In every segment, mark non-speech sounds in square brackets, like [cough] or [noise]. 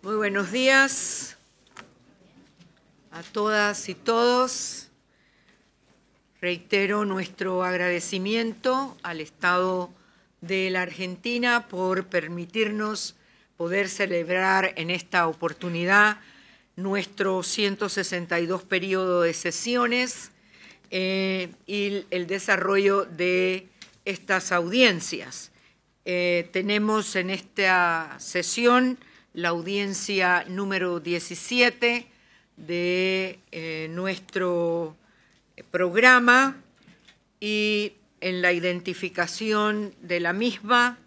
Muy buenos días a todas y todos. Reitero nuestro agradecimiento al Estado de la Argentina por permitirnos poder celebrar en esta oportunidad nuestro 162 periodo de sesiones eh, y el desarrollo de estas audiencias. Eh, tenemos en esta sesión la audiencia número 17 de eh, nuestro programa y en la identificación de la misma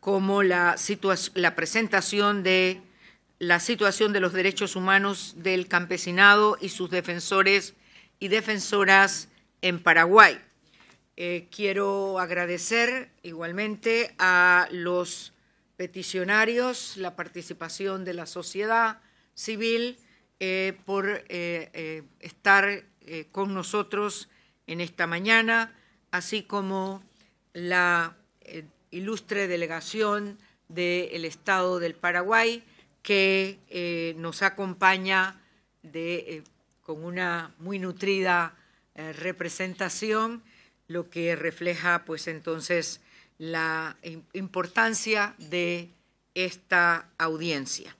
como la, la presentación de la situación de los derechos humanos del campesinado y sus defensores y defensoras en Paraguay. Eh, quiero agradecer igualmente a los peticionarios, la participación de la sociedad civil eh, por eh, eh, estar con nosotros en esta mañana, así como la ilustre delegación del Estado del Paraguay que nos acompaña con una muy nutrida representación, lo que refleja pues entonces la importancia de esta audiencia.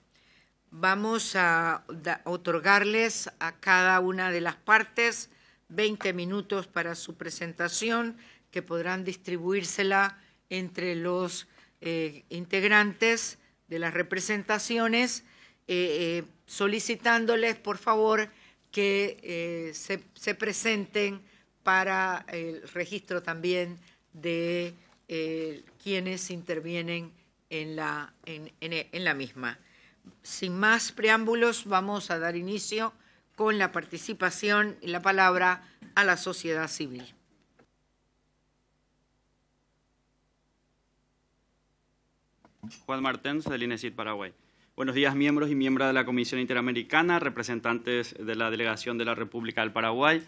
Vamos a otorgarles a cada una de las partes 20 minutos para su presentación, que podrán distribuírsela entre los eh, integrantes de las representaciones, eh, eh, solicitándoles, por favor, que se, presenten para el registro también de eh, quienes intervienen en la, en, en, en la misma. Sin más preámbulos, vamos a dar inicio con la participación y la palabra a la sociedad civil. Juan Martens, del INECID Paraguay. Buenos días, miembros y miembros de la Comisión Interamericana, representantes de la Delegación de la República del Paraguay.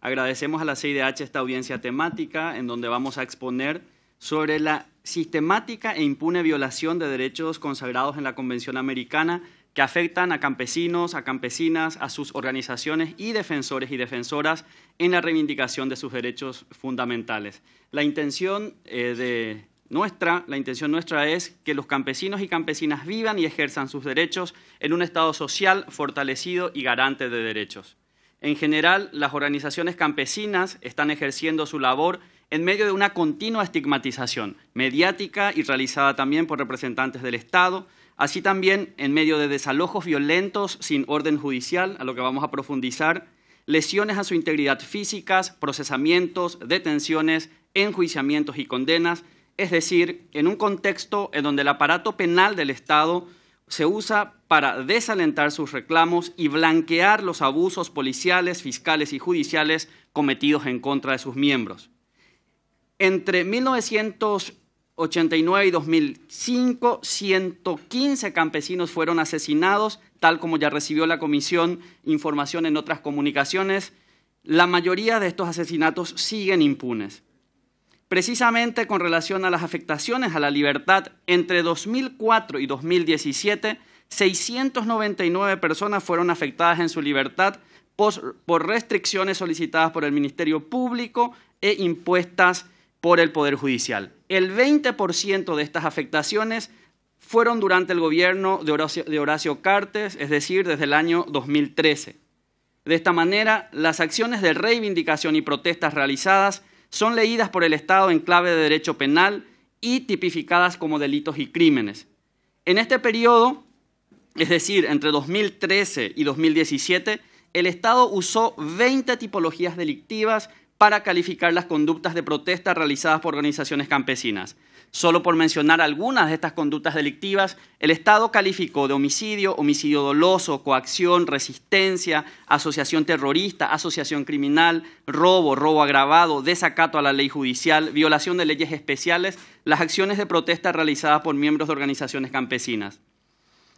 Agradecemos a la CIDH esta audiencia temática en donde vamos a exponer sobre la sistemática e impune violación de derechos consagrados en la Convención Americana que afectan a campesinos, a campesinas, a sus organizaciones y defensores y defensoras en la reivindicación de sus derechos fundamentales. La intención eh, de nuestra, la intención nuestra es que los campesinos y campesinas vivan y ejerzan sus derechos en un Estado social fortalecido y garante de derechos. En general, las organizaciones campesinas están ejerciendo su labor en medio de una continua estigmatización mediática y realizada también por representantes del Estado, así también en medio de desalojos violentos sin orden judicial, a lo que vamos a profundizar, lesiones a su integridad físicas, procesamientos, detenciones, enjuiciamientos y condenas, es decir, en un contexto en donde el aparato penal del Estado se usa para desalentar sus reclamos y blanquear los abusos policiales, fiscales y judiciales cometidos en contra de sus miembros. Entre 1989 y 2005, 115 campesinos fueron asesinados, tal como ya recibió la comisión información en otras comunicaciones. La mayoría de estos asesinatos siguen impunes. Precisamente con relación a las afectaciones a la libertad, entre 2004 y 2017, 699 personas fueron afectadas en su libertad por restricciones solicitadas por el Ministerio Público e impuestas por el Poder Judicial. El 20% de estas afectaciones fueron durante el gobierno de Horacio, Cartes, es decir, desde el año 2013. De esta manera, las acciones de reivindicación y protestas realizadas son leídas por el Estado en clave de derecho penal y tipificadas como delitos y crímenes. En este periodo, es decir, entre 2013 y 2017, el Estado usó 20 tipologías delictivas para calificar las conductas de protesta realizadas por organizaciones campesinas. Solo por mencionar algunas de estas conductas delictivas, el Estado calificó de homicidio, homicidio doloso, coacción, resistencia, asociación terrorista, asociación criminal, robo, robo agravado, desacato a la ley judicial, violación de leyes especiales, las acciones de protesta realizadas por miembros de organizaciones campesinas.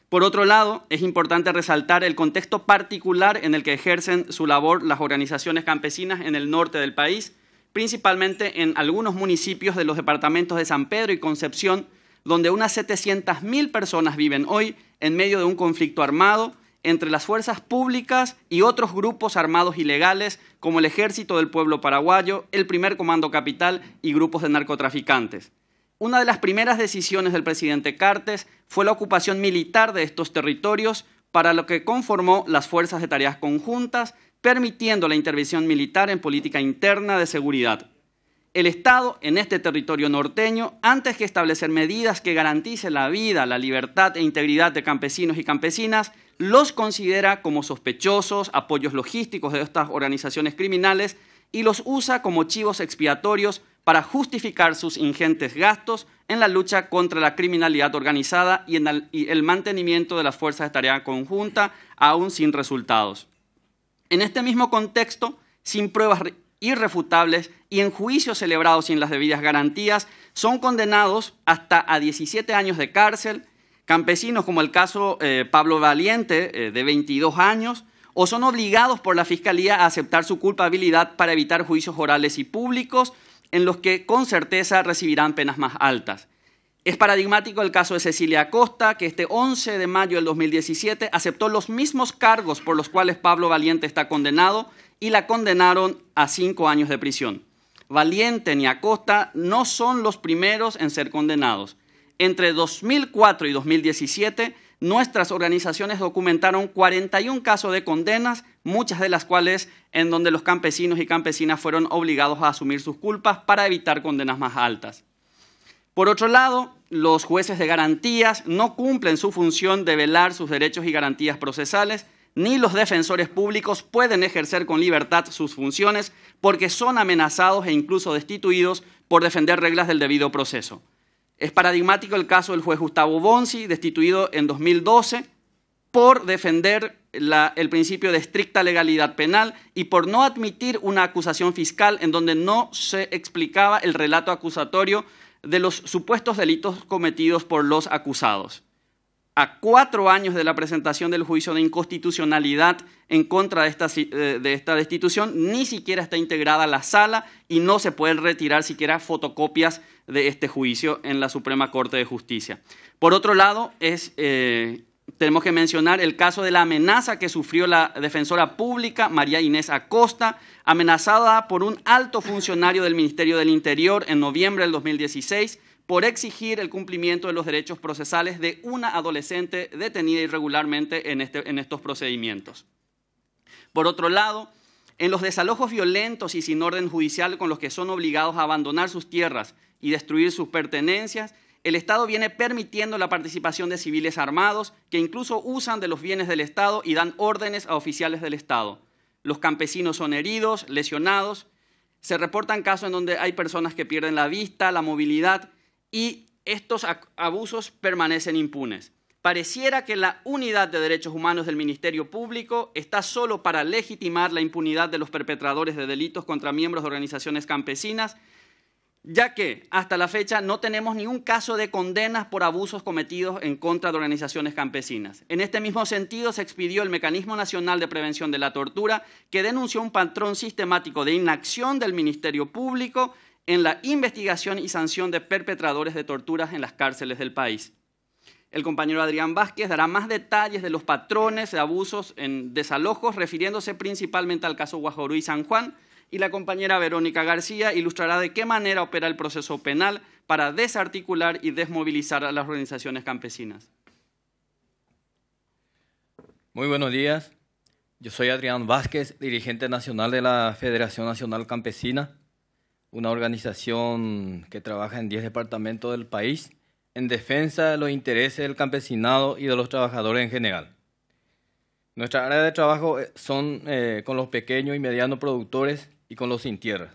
Por otro lado, es importante resaltar el contexto particular en el que ejercen su labor las organizaciones campesinas en el norte del país, principalmente en algunos municipios de los departamentos de San Pedro y Concepción, donde unas 700.000 personas viven hoy en medio de un conflicto armado entre las fuerzas públicas y otros grupos armados ilegales como el Ejército del Pueblo Paraguayo, el Primer Comando Capital y grupos de narcotraficantes. Una de las primeras decisiones del presidente Cartes fue la ocupación militar de estos territorios, para lo que conformó las Fuerzas de Tareas Conjuntas, permitiendo la intervención militar en política interna de seguridad. El Estado en este territorio norteño, antes que establecer medidas que garanticen la vida, la libertad e integridad de campesinos y campesinas, los considera como sospechosos, apoyos logísticos de estas organizaciones criminales y los usa como chivos expiatorios para justificar sus ingentes gastos en la lucha contra la criminalidad organizada y, en el, mantenimiento de las fuerzas de tarea conjunta, aún sin resultados. En este mismo contexto, sin pruebas irrefutables y en juicios celebrados sin las debidas garantías, son condenados hasta a 17 años de cárcel, campesinos como el caso eh, Pablo Valiente, eh, de 22 años, o son obligados por la Fiscalía a aceptar su culpabilidad para evitar juicios orales y públicos, en los que con certeza recibirán penas más altas. Es paradigmático el caso de Cecilia Acosta, que este 11 de mayo del 2017 aceptó los mismos cargos por los cuales Pablo Valiente está condenado y la condenaron a cinco años de prisión. Valiente ni Acosta no son los primeros en ser condenados. Entre 2004 y 2017, nuestras organizaciones documentaron 41 casos de condenas, muchas de las cuales en donde los campesinos y campesinas fueron obligados a asumir sus culpas para evitar condenas más altas. Por otro lado, los jueces de garantías no cumplen su función de velar sus derechos y garantías procesales, ni los defensores públicos pueden ejercer con libertad sus funciones porque son amenazados e incluso destituidos por defender reglas del debido proceso. Es paradigmático el caso del juez Gustavo Bonzi, destituido en 2012 por defender el principio de estricta legalidad penal y por no admitir una acusación fiscal en donde no se explicaba el relato acusatorio de los supuestos delitos cometidos por los acusados a cuatro años de la presentación del juicio de inconstitucionalidad en contra eh, de esta, destitución, ni siquiera está integrada la sala y no se pueden retirar siquiera fotocopias de este juicio en la Suprema Corte de Justicia. Por otro lado, eh, tenemos que mencionar el caso de la amenaza que sufrió la defensora pública María Inés Acosta, amenazada por un alto funcionario del Ministerio del Interior en noviembre del 2016 por exigir el cumplimiento de los derechos procesales de una adolescente detenida irregularmente este, en, estos procedimientos. Por otro lado, en los desalojos violentos y sin orden judicial con los que son obligados a abandonar sus tierras y destruir sus pertenencias, el Estado viene permitiendo la participación de civiles armados que incluso usan de los bienes del Estado y dan órdenes a oficiales del Estado. Los campesinos son heridos, lesionados. Se reportan casos en donde hay personas que pierden la vista, la movilidad y estos abusos permanecen impunes. Pareciera que la unidad de derechos humanos del Ministerio Público está solo para legitimar la impunidad de los perpetradores de delitos contra miembros de organizaciones campesinas, ya que hasta la fecha no tenemos ni un caso de condenas por abusos cometidos en contra de organizaciones campesinas. En este mismo sentido, se expidió el Mecanismo Nacional de Prevención de la Tortura, que denunció un patrón sistemático de inacción del Ministerio Público en la investigación y sanción de perpetradores de torturas en las cárceles del país. El compañero Adrián Vázquez dará más detalles de los patrones de abusos en desalojos, refiriéndose principalmente al caso Guajorú y San Juan, y la compañera Verónica García ilustrará de qué manera opera el proceso penal para desarticular y desmovilizar a las organizaciones campesinas. Muy buenos días. Yo soy Adrián Vázquez, dirigente nacional de la Federación Nacional Campesina una organización que trabaja en 10 departamentos del país en defensa de los intereses del campesinado y de los trabajadores en general. Nuestra área de trabajo eh, son eh, con los pequeños y medianos productores y con los sin tierra.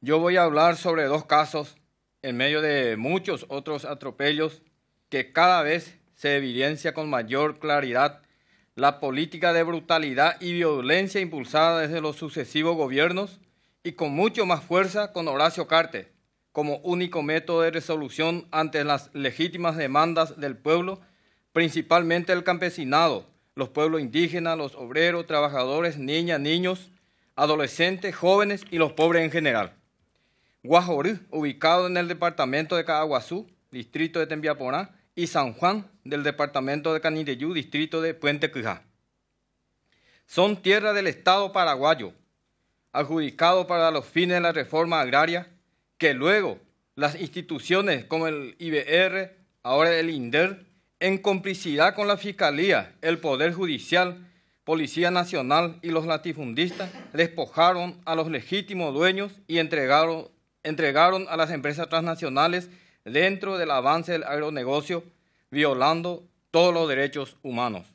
Yo voy a hablar sobre dos casos en medio de muchos otros atropellos que cada vez se evidencia con mayor claridad la política de brutalidad y violencia impulsada desde los sucesivos gobiernos y con mucho más fuerza con Horacio Carte, como único método de resolución ante las legítimas demandas del pueblo, principalmente el campesinado, los pueblos indígenas, los obreros, trabajadores, niñas, niños, adolescentes, jóvenes y los pobres en general. Guajorú, ubicado en el departamento de Caaguazú, distrito de Tembiaporá, y San Juan, del departamento de Canindeyú, distrito de Puente Cujá. Son tierra del Estado paraguayo, adjudicado para los fines de la reforma agraria, que luego las instituciones como el IBR, ahora el INDER, en complicidad con la Fiscalía, el Poder Judicial, Policía Nacional y los latifundistas, despojaron a los legítimos dueños y entregaron, entregaron a las empresas transnacionales dentro del avance del agronegocio, violando todos los derechos humanos.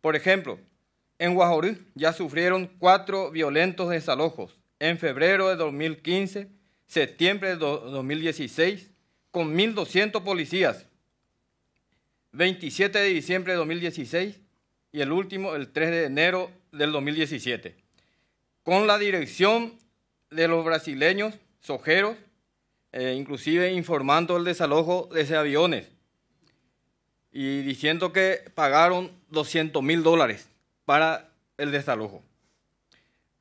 Por ejemplo, en Guajurí ya sufrieron cuatro violentos desalojos en febrero de 2015, septiembre de 2016, con 1.200 policías. 27 de diciembre de 2016 y el último el 3 de enero del 2017. Con la dirección de los brasileños, sojeros, eh, inclusive informando el desalojo de ese aviones y diciendo que pagaron 200 mil dólares para el desalojo.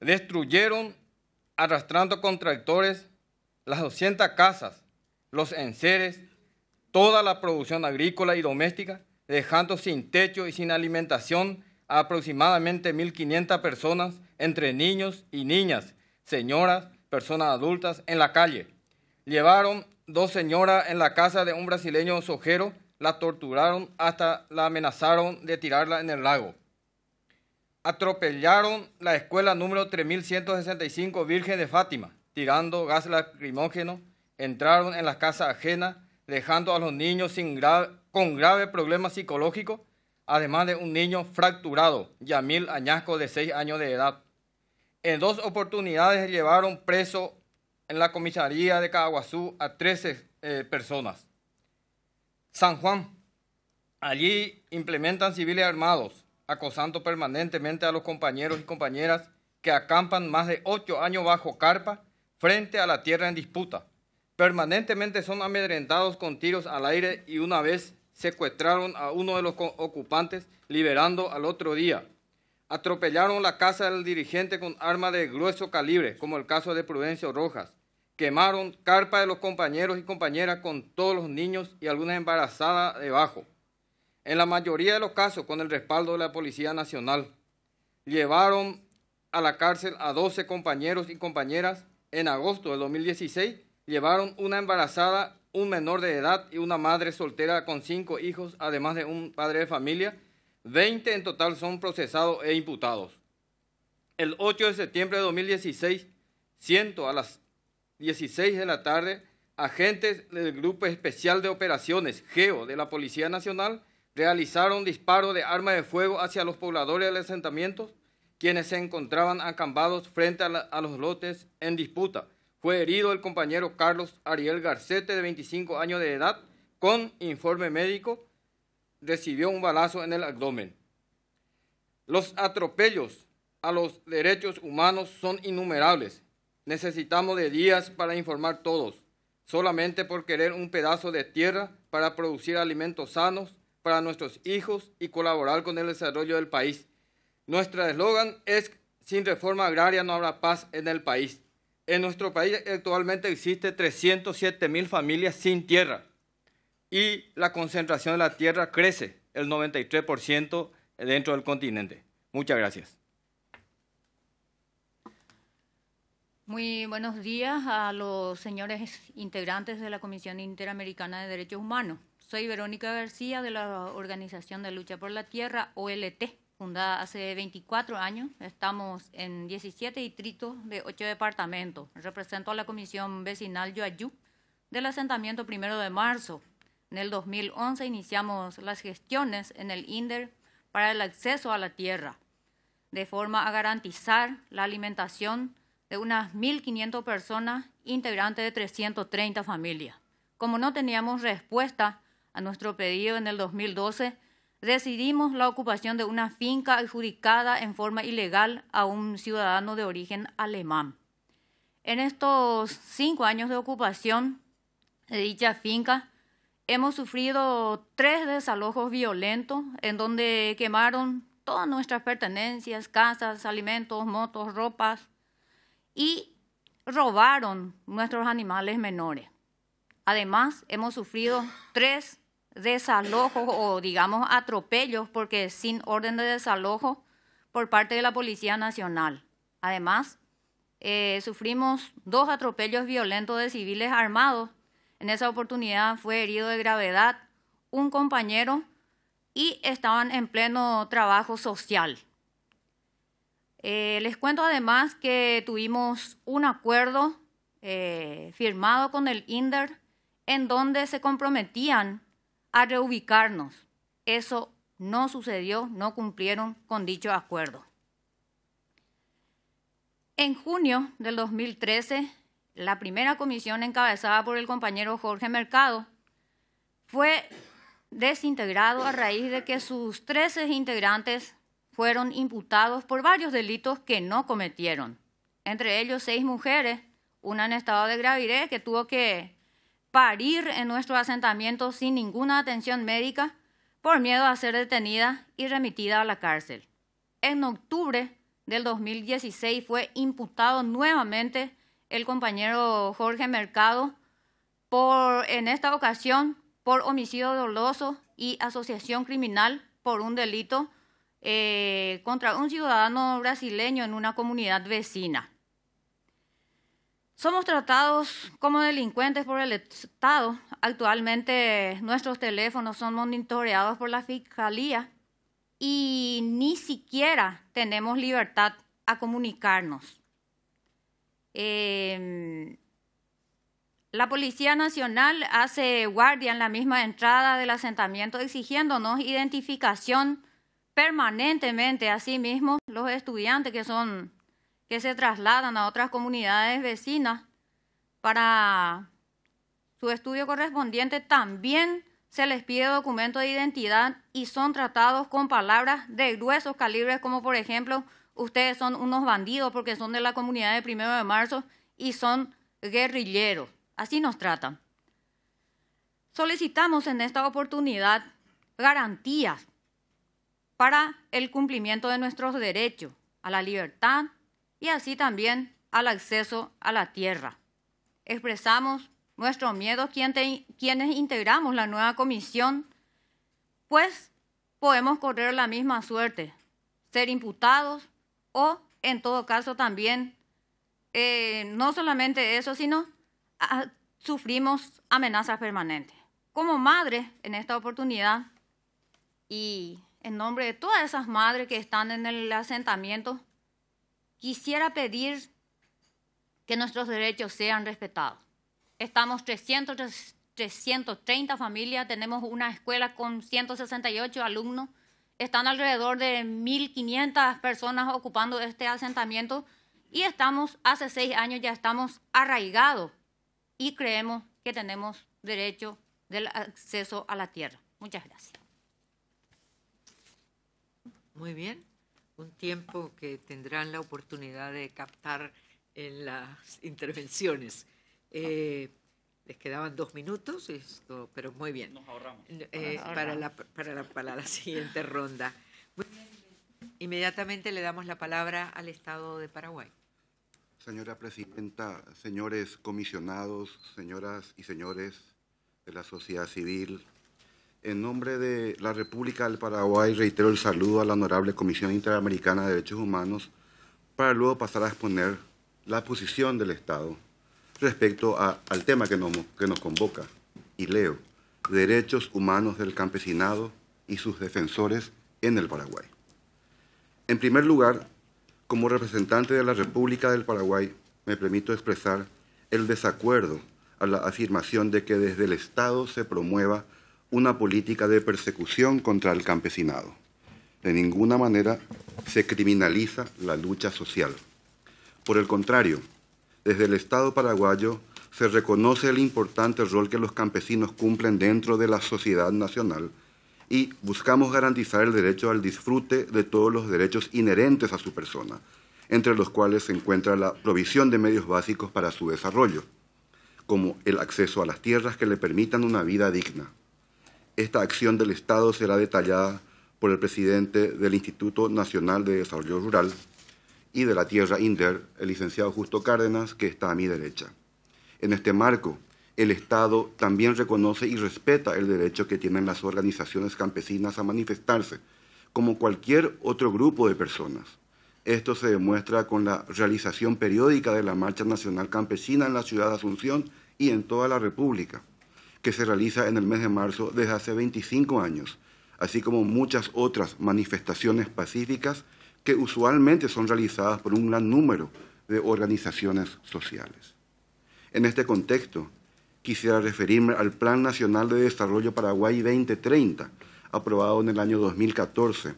Destruyeron, arrastrando con tractores, las 200 casas, los enseres, toda la producción agrícola y doméstica, dejando sin techo y sin alimentación a aproximadamente 1.500 personas, entre niños y niñas, señoras, personas adultas, en la calle. Llevaron dos señoras en la casa de un brasileño sojero, la torturaron hasta la amenazaron de tirarla en el lago atropellaron la escuela número 3165 Virgen de Fátima, tirando gas lacrimógeno, entraron en las casas ajenas, dejando a los niños sin con graves problemas psicológicos, además de un niño fracturado, Yamil Añasco, de 6 años de edad. En dos oportunidades llevaron preso en la comisaría de Caguazú a 13 eh, personas. San Juan. Allí implementan civiles armados acosando permanentemente a los compañeros y compañeras que acampan más de ocho años bajo carpa frente a la tierra en disputa. Permanentemente son amedrentados con tiros al aire y una vez secuestraron a uno de los ocupantes, liberando al otro día. Atropellaron la casa del dirigente con arma de grueso calibre, como el caso de Prudencio Rojas. Quemaron carpa de los compañeros y compañeras con todos los niños y alguna embarazada debajo en la mayoría de los casos con el respaldo de la Policía Nacional. Llevaron a la cárcel a 12 compañeros y compañeras. En agosto de 2016 llevaron una embarazada, un menor de edad y una madre soltera con cinco hijos, además de un padre de familia. 20 en total son procesados e imputados. El 8 de septiembre de 2016, 100 a las 16 de la tarde, agentes del Grupo Especial de Operaciones, GEO, de la Policía Nacional, realizaron disparos de arma de fuego hacia los pobladores del asentamiento, quienes se encontraban acampados frente a, a, los lotes en disputa. Fue herido el compañero Carlos Ariel Garcete, de 25 años de edad, con informe médico, recibió un balazo en el abdomen. Los atropellos a los derechos humanos son innumerables. Necesitamos de días para informar todos. Solamente por querer un pedazo de tierra para producir alimentos sanos, para nuestros hijos y colaborar con el desarrollo del país. Nuestro eslogan es, sin reforma agraria no habrá paz en el país. En nuestro país actualmente existe 307 mil familias sin tierra y la concentración de la tierra crece el 93% dentro del continente. Muchas gracias. Muy buenos días a los señores integrantes de la Comisión Interamericana de Derechos Humanos. Soy Verónica García de la Organización de Lucha por la Tierra, OLT, fundada hace 24 años. Estamos en 17 distritos de 8 departamentos. Represento a la Comisión Vecinal Yoayú del asentamiento primero de marzo. En el 2011 iniciamos las gestiones en el INDER para el acceso a la tierra, de forma a garantizar la alimentación de unas 1.500 personas integrantes de 330 familias. Como no teníamos respuesta a nuestro pedido en el 2012, decidimos la ocupación de una finca adjudicada en forma ilegal a un ciudadano de origen alemán. En estos cinco años de ocupación de dicha finca, hemos sufrido tres desalojos violentos en donde quemaron todas nuestras pertenencias, casas, alimentos, motos, ropas y robaron nuestros animales menores. Además, hemos sufrido tres desalojos o digamos atropellos porque sin orden de desalojo por parte de la Policía Nacional. Además, eh, sufrimos dos atropellos violentos de civiles armados. En esa oportunidad fue herido de gravedad un compañero y estaban en pleno trabajo social. Eh, les cuento además que tuvimos un acuerdo eh, firmado con el INDER en donde se comprometían reubicarnos. Eso no sucedió, no cumplieron con dicho acuerdo. En junio del 2013, la primera comisión encabezada por el compañero Jorge Mercado fue desintegrado a raíz de que sus 13 integrantes fueron imputados por varios delitos que no cometieron, entre ellos seis mujeres, una en estado de gravidez que tuvo que parir en nuestro asentamiento sin ninguna atención médica por miedo a ser detenida y remitida a la cárcel. En octubre del 2016 fue imputado nuevamente el compañero Jorge Mercado por, en esta ocasión por homicidio doloso y asociación criminal por un delito eh, contra un ciudadano brasileño en una comunidad vecina. Somos tratados como delincuentes por el Estado. Actualmente nuestros teléfonos son monitoreados por la Fiscalía y ni siquiera tenemos libertad a comunicarnos. Em, la Policía Nacional hace guardia en la misma entrada del asentamiento exigiéndonos identificación permanentemente, asimismo los estudiantes que son que se trasladan a otras comunidades vecinas para su estudio correspondiente, también se les pide documento de identidad y son tratados con palabras de gruesos calibres, como por ejemplo, ustedes son unos bandidos porque son de la comunidad de primero de marzo y son guerrilleros. Así nos tratan. Solicitamos en esta oportunidad garantías para el cumplimiento de nuestros derechos a la libertad, y así también al acceso a la tierra. Expresamos nuestros miedos quienes integramos la nueva comisión, pues podemos correr la misma suerte, ser imputados o en todo caso también, eh, no solamente eso, sino ah, sufrimos amenazas permanentes. Como madre en esta oportunidad y en nombre de todas esas madres que están en el asentamiento, Quisiera pedir que nuestros derechos sean respetados. Estamos 300, 330 familias, tenemos una escuela con 168 alumnos, están alrededor de 1.500 personas ocupando este asentamiento y estamos, hace seis años ya estamos arraigados y creemos que tenemos derecho del acceso a la tierra. Muchas gracias. Muy bien un tiempo que tendrán la oportunidad de captar en las [laughs] intervenciones. Eh, les quedaban dos minutos, esto, pero muy bien. Nos ahorramos. Eh, para, la, para la [laughs] siguiente ronda. Inmediatamente le damos la palabra al Estado de Paraguay. Señora Presidenta, señores comisionados, señoras y señores de la sociedad civil, en nombre de la República del Paraguay reitero el saludo a la Honorable Comisión Interamericana de Derechos Humanos para luego pasar a exponer la posición del Estado respecto al tema que nos, que nos convoca. Y leo, derechos humanos del campesinado y sus defensores en el Paraguay. En primer lugar, como representante de la República del Paraguay, me permito expresar el desacuerdo a la afirmación de que desde el Estado se promueva una política de persecución contra el campesinado. De ninguna manera se criminaliza la lucha social. Por el contrario, desde el Estado paraguayo se reconoce el importante rol que los campesinos cumplen dentro de la sociedad nacional y buscamos garantizar el derecho al disfrute de todos los derechos inherentes a su persona, entre los cuales se encuentra la provisión de medios básicos para su desarrollo, como el acceso a las tierras que le permitan una vida digna. Esta acción del Estado será detallada por el presidente del Instituto Nacional de Desarrollo Rural y de la Tierra INDER, el licenciado Justo Cárdenas, que está a mi derecha. En este marco, el Estado también reconoce y respeta el derecho que tienen las organizaciones campesinas a manifestarse, como cualquier otro grupo de personas. Esto se demuestra con la realización periódica de la Marcha Nacional Campesina en la ciudad de Asunción y en toda la República que se realiza en el mes de marzo desde hace 25 años, así como muchas otras manifestaciones pacíficas que usualmente son realizadas por un gran número de organizaciones sociales. En este contexto, quisiera referirme al Plan Nacional de Desarrollo Paraguay 2030, aprobado en el año 2014,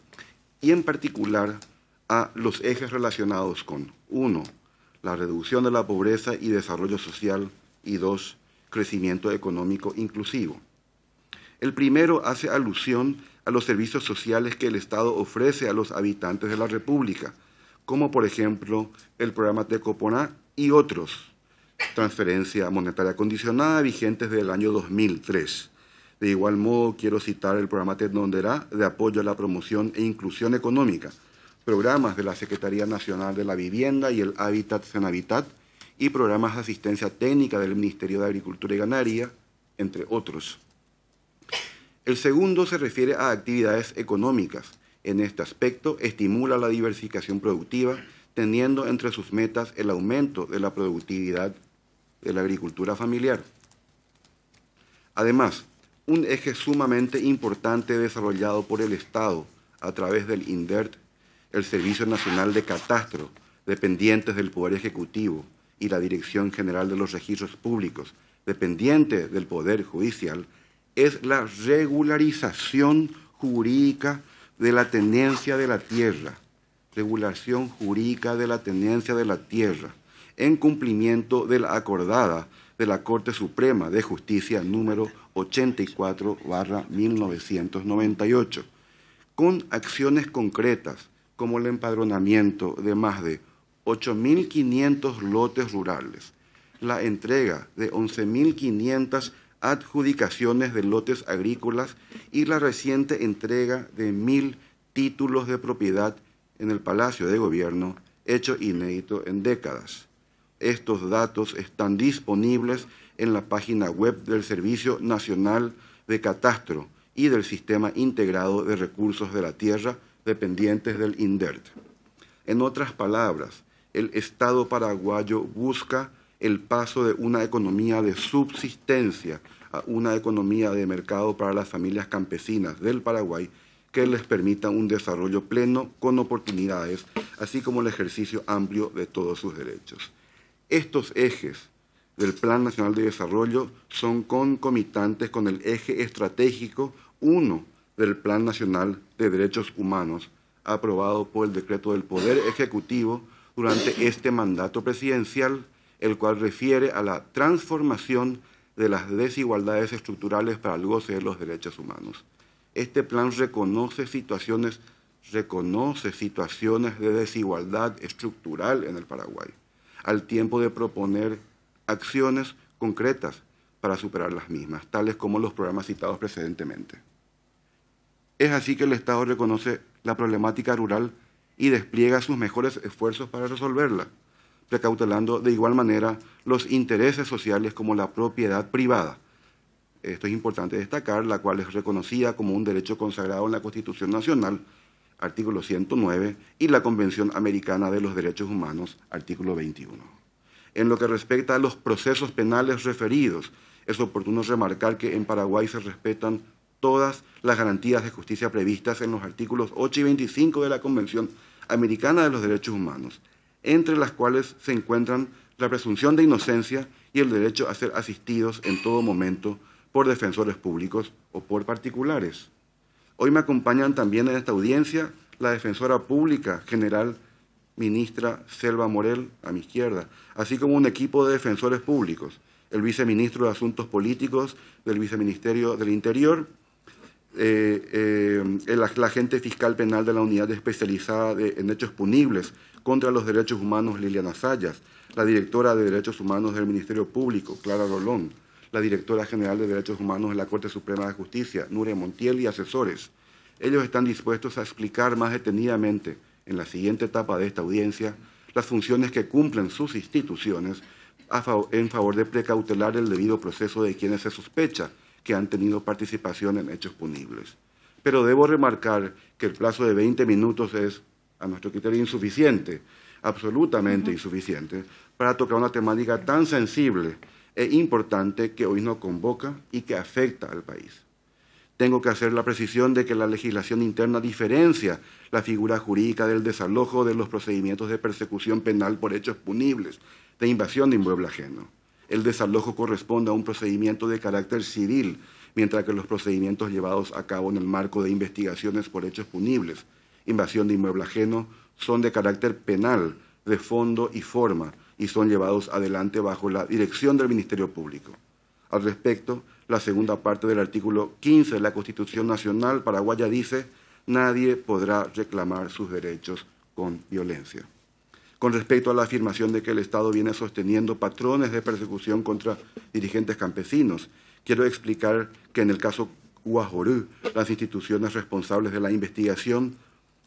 y en particular a los ejes relacionados con 1. la reducción de la pobreza y desarrollo social y 2 crecimiento económico inclusivo. El primero hace alusión a los servicios sociales que el Estado ofrece a los habitantes de la República, como por ejemplo el programa TECOPONA y otros, transferencia monetaria condicionada vigentes del año 2003. De igual modo, quiero citar el programa Tendonderá de apoyo a la promoción e inclusión económica, programas de la Secretaría Nacional de la Vivienda y el Hábitat Habitat, y programas de asistencia técnica del Ministerio de Agricultura y Ganadería, entre otros. El segundo se refiere a actividades económicas. En este aspecto, estimula la diversificación productiva, teniendo entre sus metas el aumento de la productividad de la agricultura familiar. Además, un eje sumamente importante desarrollado por el Estado a través del INDERT, el Servicio Nacional de Catastro, dependientes del Poder Ejecutivo, y la Dirección General de los Registros Públicos, dependiente del Poder Judicial, es la regularización jurídica de la tenencia de la tierra, regulación jurídica de la tenencia de la tierra, en cumplimiento de la acordada de la Corte Suprema de Justicia número 84-1998, con acciones concretas como el empadronamiento de más de 8.500 lotes rurales, la entrega de 11.500 adjudicaciones de lotes agrícolas y la reciente entrega de 1.000 títulos de propiedad en el Palacio de Gobierno, hecho inédito en décadas. Estos datos están disponibles en la página web del Servicio Nacional de Catastro y del Sistema Integrado de Recursos de la Tierra, dependientes del INDERT. En otras palabras, el Estado paraguayo busca el paso de una economía de subsistencia a una economía de mercado para las familias campesinas del Paraguay que les permita un desarrollo pleno con oportunidades, así como el ejercicio amplio de todos sus derechos. Estos ejes del Plan Nacional de Desarrollo son concomitantes con el eje estratégico 1 del Plan Nacional de Derechos Humanos, aprobado por el decreto del Poder Ejecutivo durante este mandato presidencial, el cual refiere a la transformación de las desigualdades estructurales para el goce de los derechos humanos. Este plan reconoce situaciones, reconoce situaciones de desigualdad estructural en el Paraguay, al tiempo de proponer acciones concretas para superar las mismas, tales como los programas citados precedentemente. Es así que el Estado reconoce la problemática rural y despliega sus mejores esfuerzos para resolverla, precautelando de igual manera los intereses sociales como la propiedad privada. Esto es importante destacar, la cual es reconocida como un derecho consagrado en la Constitución Nacional, artículo 109, y la Convención Americana de los Derechos Humanos, artículo 21. En lo que respecta a los procesos penales referidos, es oportuno remarcar que en Paraguay se respetan todas las garantías de justicia previstas en los artículos 8 y 25 de la Convención Americana de los Derechos Humanos, entre las cuales se encuentran la presunción de inocencia y el derecho a ser asistidos en todo momento por defensores públicos o por particulares. Hoy me acompañan también en esta audiencia la defensora pública general ministra Selva Morel, a mi izquierda, así como un equipo de defensores públicos, el viceministro de Asuntos Políticos del Viceministerio del Interior, eh, eh, la el, agente fiscal penal de la Unidad Especializada en Hechos Punibles contra los Derechos Humanos, Liliana Sayas, la directora de Derechos Humanos del Ministerio Público, Clara Rolón, la directora general de Derechos Humanos de la Corte Suprema de Justicia, Nure Montiel, y asesores. Ellos están dispuestos a explicar más detenidamente, en la siguiente etapa de esta audiencia, las funciones que cumplen sus instituciones en favor de precautelar el debido proceso de quienes se sospecha que han tenido participación en hechos punibles. Pero debo remarcar que el plazo de 20 minutos es, a nuestro criterio, insuficiente, absolutamente insuficiente, para tocar una temática tan sensible e importante que hoy nos convoca y que afecta al país. Tengo que hacer la precisión de que la legislación interna diferencia la figura jurídica del desalojo de los procedimientos de persecución penal por hechos punibles de invasión de inmueble ajeno el desalojo corresponde a un procedimiento de carácter civil, mientras que los procedimientos llevados a cabo en el marco de investigaciones por hechos punibles, invasión de inmueble ajeno, son de carácter penal, de fondo y forma, y son llevados adelante bajo la dirección del Ministerio Público. Al respecto, la segunda parte del artículo 15 de la Constitución Nacional paraguaya dice, nadie podrá reclamar sus derechos con violencia con respecto a la afirmación de que el Estado viene sosteniendo patrones de persecución contra dirigentes campesinos. Quiero explicar que en el caso Guajorú, las instituciones responsables de la investigación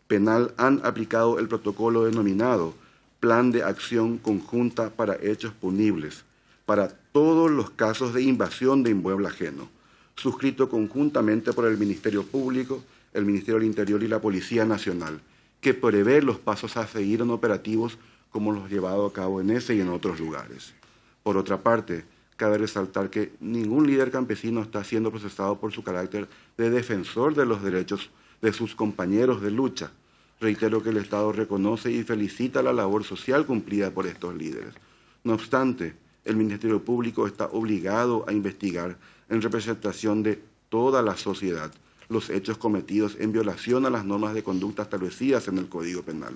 penal han aplicado el protocolo denominado Plan de Acción Conjunta para Hechos Punibles para todos los casos de invasión de inmueble ajeno, suscrito conjuntamente por el Ministerio Público, el Ministerio del Interior y la Policía Nacional que prever los pasos a seguir en operativos como los llevados a cabo en ese y en otros lugares. Por otra parte, cabe resaltar que ningún líder campesino está siendo procesado por su carácter de defensor de los derechos de sus compañeros de lucha. Reitero que el Estado reconoce y felicita la labor social cumplida por estos líderes. No obstante, el Ministerio Público está obligado a investigar en representación de toda la sociedad los hechos cometidos en violación a las normas de conducta establecidas en el Código Penal,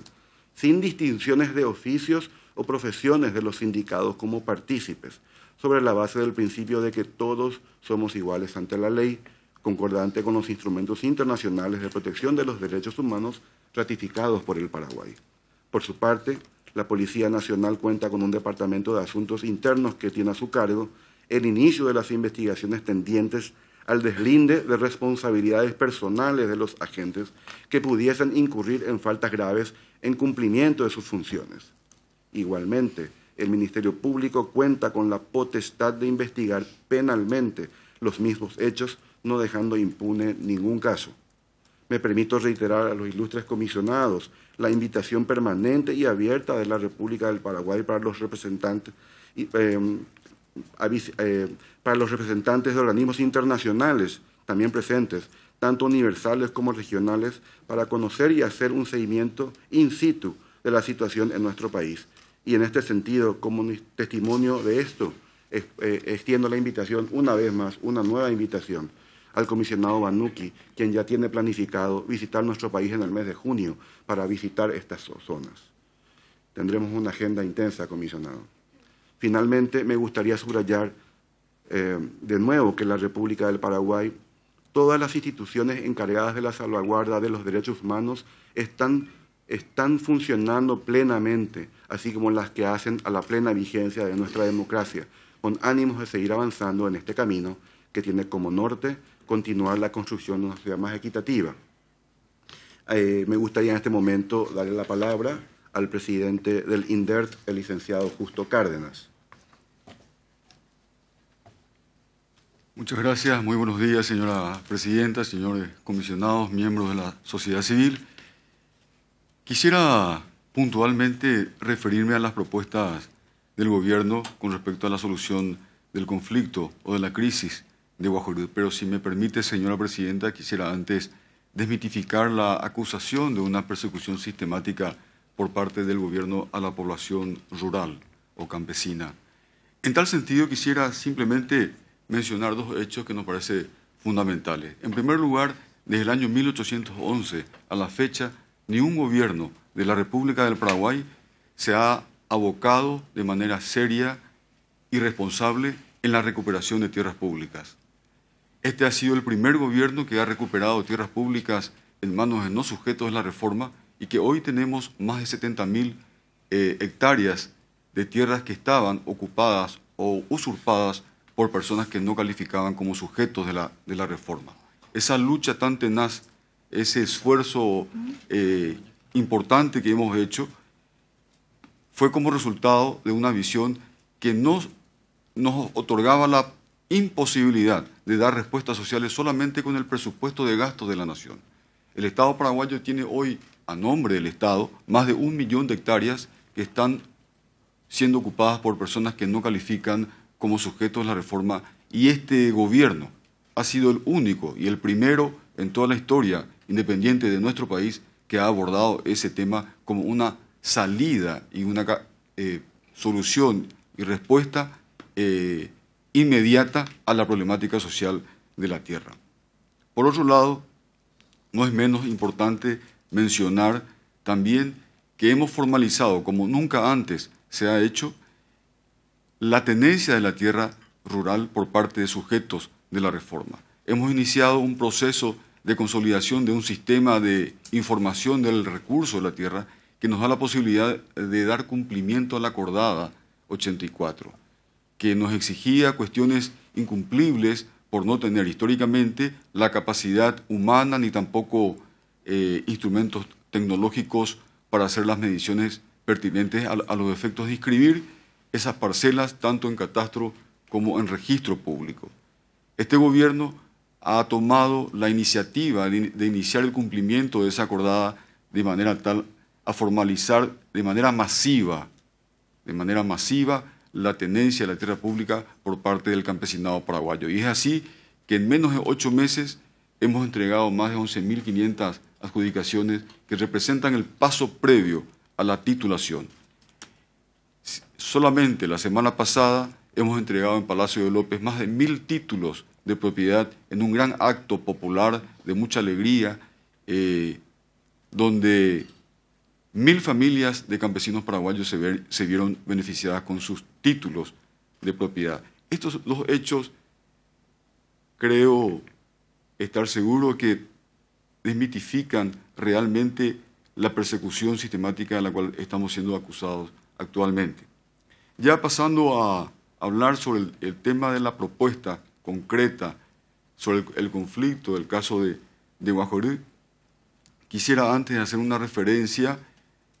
sin distinciones de oficios o profesiones de los sindicados como partícipes, sobre la base del principio de que todos somos iguales ante la ley, concordante con los instrumentos internacionales de protección de los derechos humanos ratificados por el Paraguay. Por su parte, la Policía Nacional cuenta con un Departamento de Asuntos Internos que tiene a su cargo el inicio de las investigaciones tendientes al deslinde de responsabilidades personales de los agentes que pudiesen incurrir en faltas graves en cumplimiento de sus funciones. Igualmente, el Ministerio Público cuenta con la potestad de investigar penalmente los mismos hechos, no dejando impune ningún caso. Me permito reiterar a los ilustres comisionados la invitación permanente y abierta de la República del Paraguay para los representantes y, em, eh, para los representantes de organismos internacionales también presentes, tanto universales como regionales, para conocer y hacer un seguimiento in situ de la situación en nuestro país. Y en este sentido, como testimonio de esto, eh, extiendo la invitación una vez más, una nueva invitación al comisionado Banuki, quien ya tiene planificado visitar nuestro país en el mes de junio para visitar estas zonas. Tendremos una agenda intensa, comisionado. Finalmente, me gustaría subrayar eh, de nuevo que la República del Paraguay todas las instituciones encargadas de la salvaguarda de los derechos humanos están, funcionando plenamente, así como las que hacen a la plena vigencia de nuestra democracia, con ánimos de seguir avanzando en este camino que tiene como norte continuar la construcción de una sociedad más equitativa. Eh, me gustaría en este momento darle la palabra al presidente del INDERT, el licenciado Justo Cárdenas. Muchas gracias, muy buenos días, señora presidenta, señores comisionados, miembros de la sociedad civil. Quisiera puntualmente referirme a las propuestas del gobierno con respecto a la solución del conflicto o de la crisis de Guajurú. Pero si me permite, señora presidenta, quisiera antes desmitificar la acusación de una persecución sistemática por parte del gobierno a la población rural o campesina. En tal sentido, quisiera simplemente mencionar dos hechos que nos parecen fundamentales. En primer lugar, desde el año 1811 a la fecha, ni un gobierno de la República del Paraguay se ha abocado de manera seria y responsable en la recuperación de tierras públicas. Este ha sido el primer gobierno que ha recuperado tierras públicas en manos de no sujetos de la reforma y que hoy tenemos más de 70.000 eh, hectáreas de tierras que estaban ocupadas o usurpadas por personas que no calificaban como sujetos de la, de la reforma. Esa lucha tan tenaz, ese esfuerzo eh, importante que hemos hecho, fue como resultado de una visión que nos, nos otorgaba la imposibilidad de dar respuestas sociales solamente con el presupuesto de gastos de la nación. El Estado paraguayo tiene hoy a nombre del Estado más de un millón de hectáreas que están siendo ocupadas por personas que no califican como sujetos de la reforma y este gobierno ha sido el único y el primero en toda la historia independiente de nuestro país que ha abordado ese tema como una salida y una eh, solución y respuesta eh, inmediata a la problemática social de la tierra. Por otro lado, no es menos importante mencionar también que hemos formalizado, como nunca antes se ha hecho, la tenencia de la tierra rural por parte de sujetos de la reforma. Hemos iniciado un proceso de consolidación de un sistema de información del recurso de la tierra que nos da la posibilidad de dar cumplimiento a la acordada 84, que nos exigía cuestiones incumplibles por no tener históricamente la capacidad humana ni tampoco eh, instrumentos tecnológicos para hacer las mediciones pertinentes a, los efectos de inscribir esas parcelas tanto en catastro como en registro público. Este gobierno ha tomado la iniciativa de iniciar el cumplimiento de esa acordada de manera tal a formalizar de manera masiva, de manera masiva, la tenencia de la tierra pública por parte del campesinado paraguayo. Y es así que en menos de ocho meses hemos entregado más de 11.500 adjudicaciones que representan el paso previo a la titulación. Solamente la semana pasada hemos entregado en Palacio de López más de mil títulos de propiedad en un gran acto popular de mucha alegría, eh, donde mil familias de campesinos paraguayos se, se vieron beneficiadas con sus títulos de propiedad. Estos dos hechos, creo estar seguro que desmitifican realmente la persecución sistemática de la cual estamos siendo acusados actualmente. Ya pasando a hablar sobre el, tema de la propuesta concreta sobre el, conflicto del caso de, de quisiera antes hacer una referencia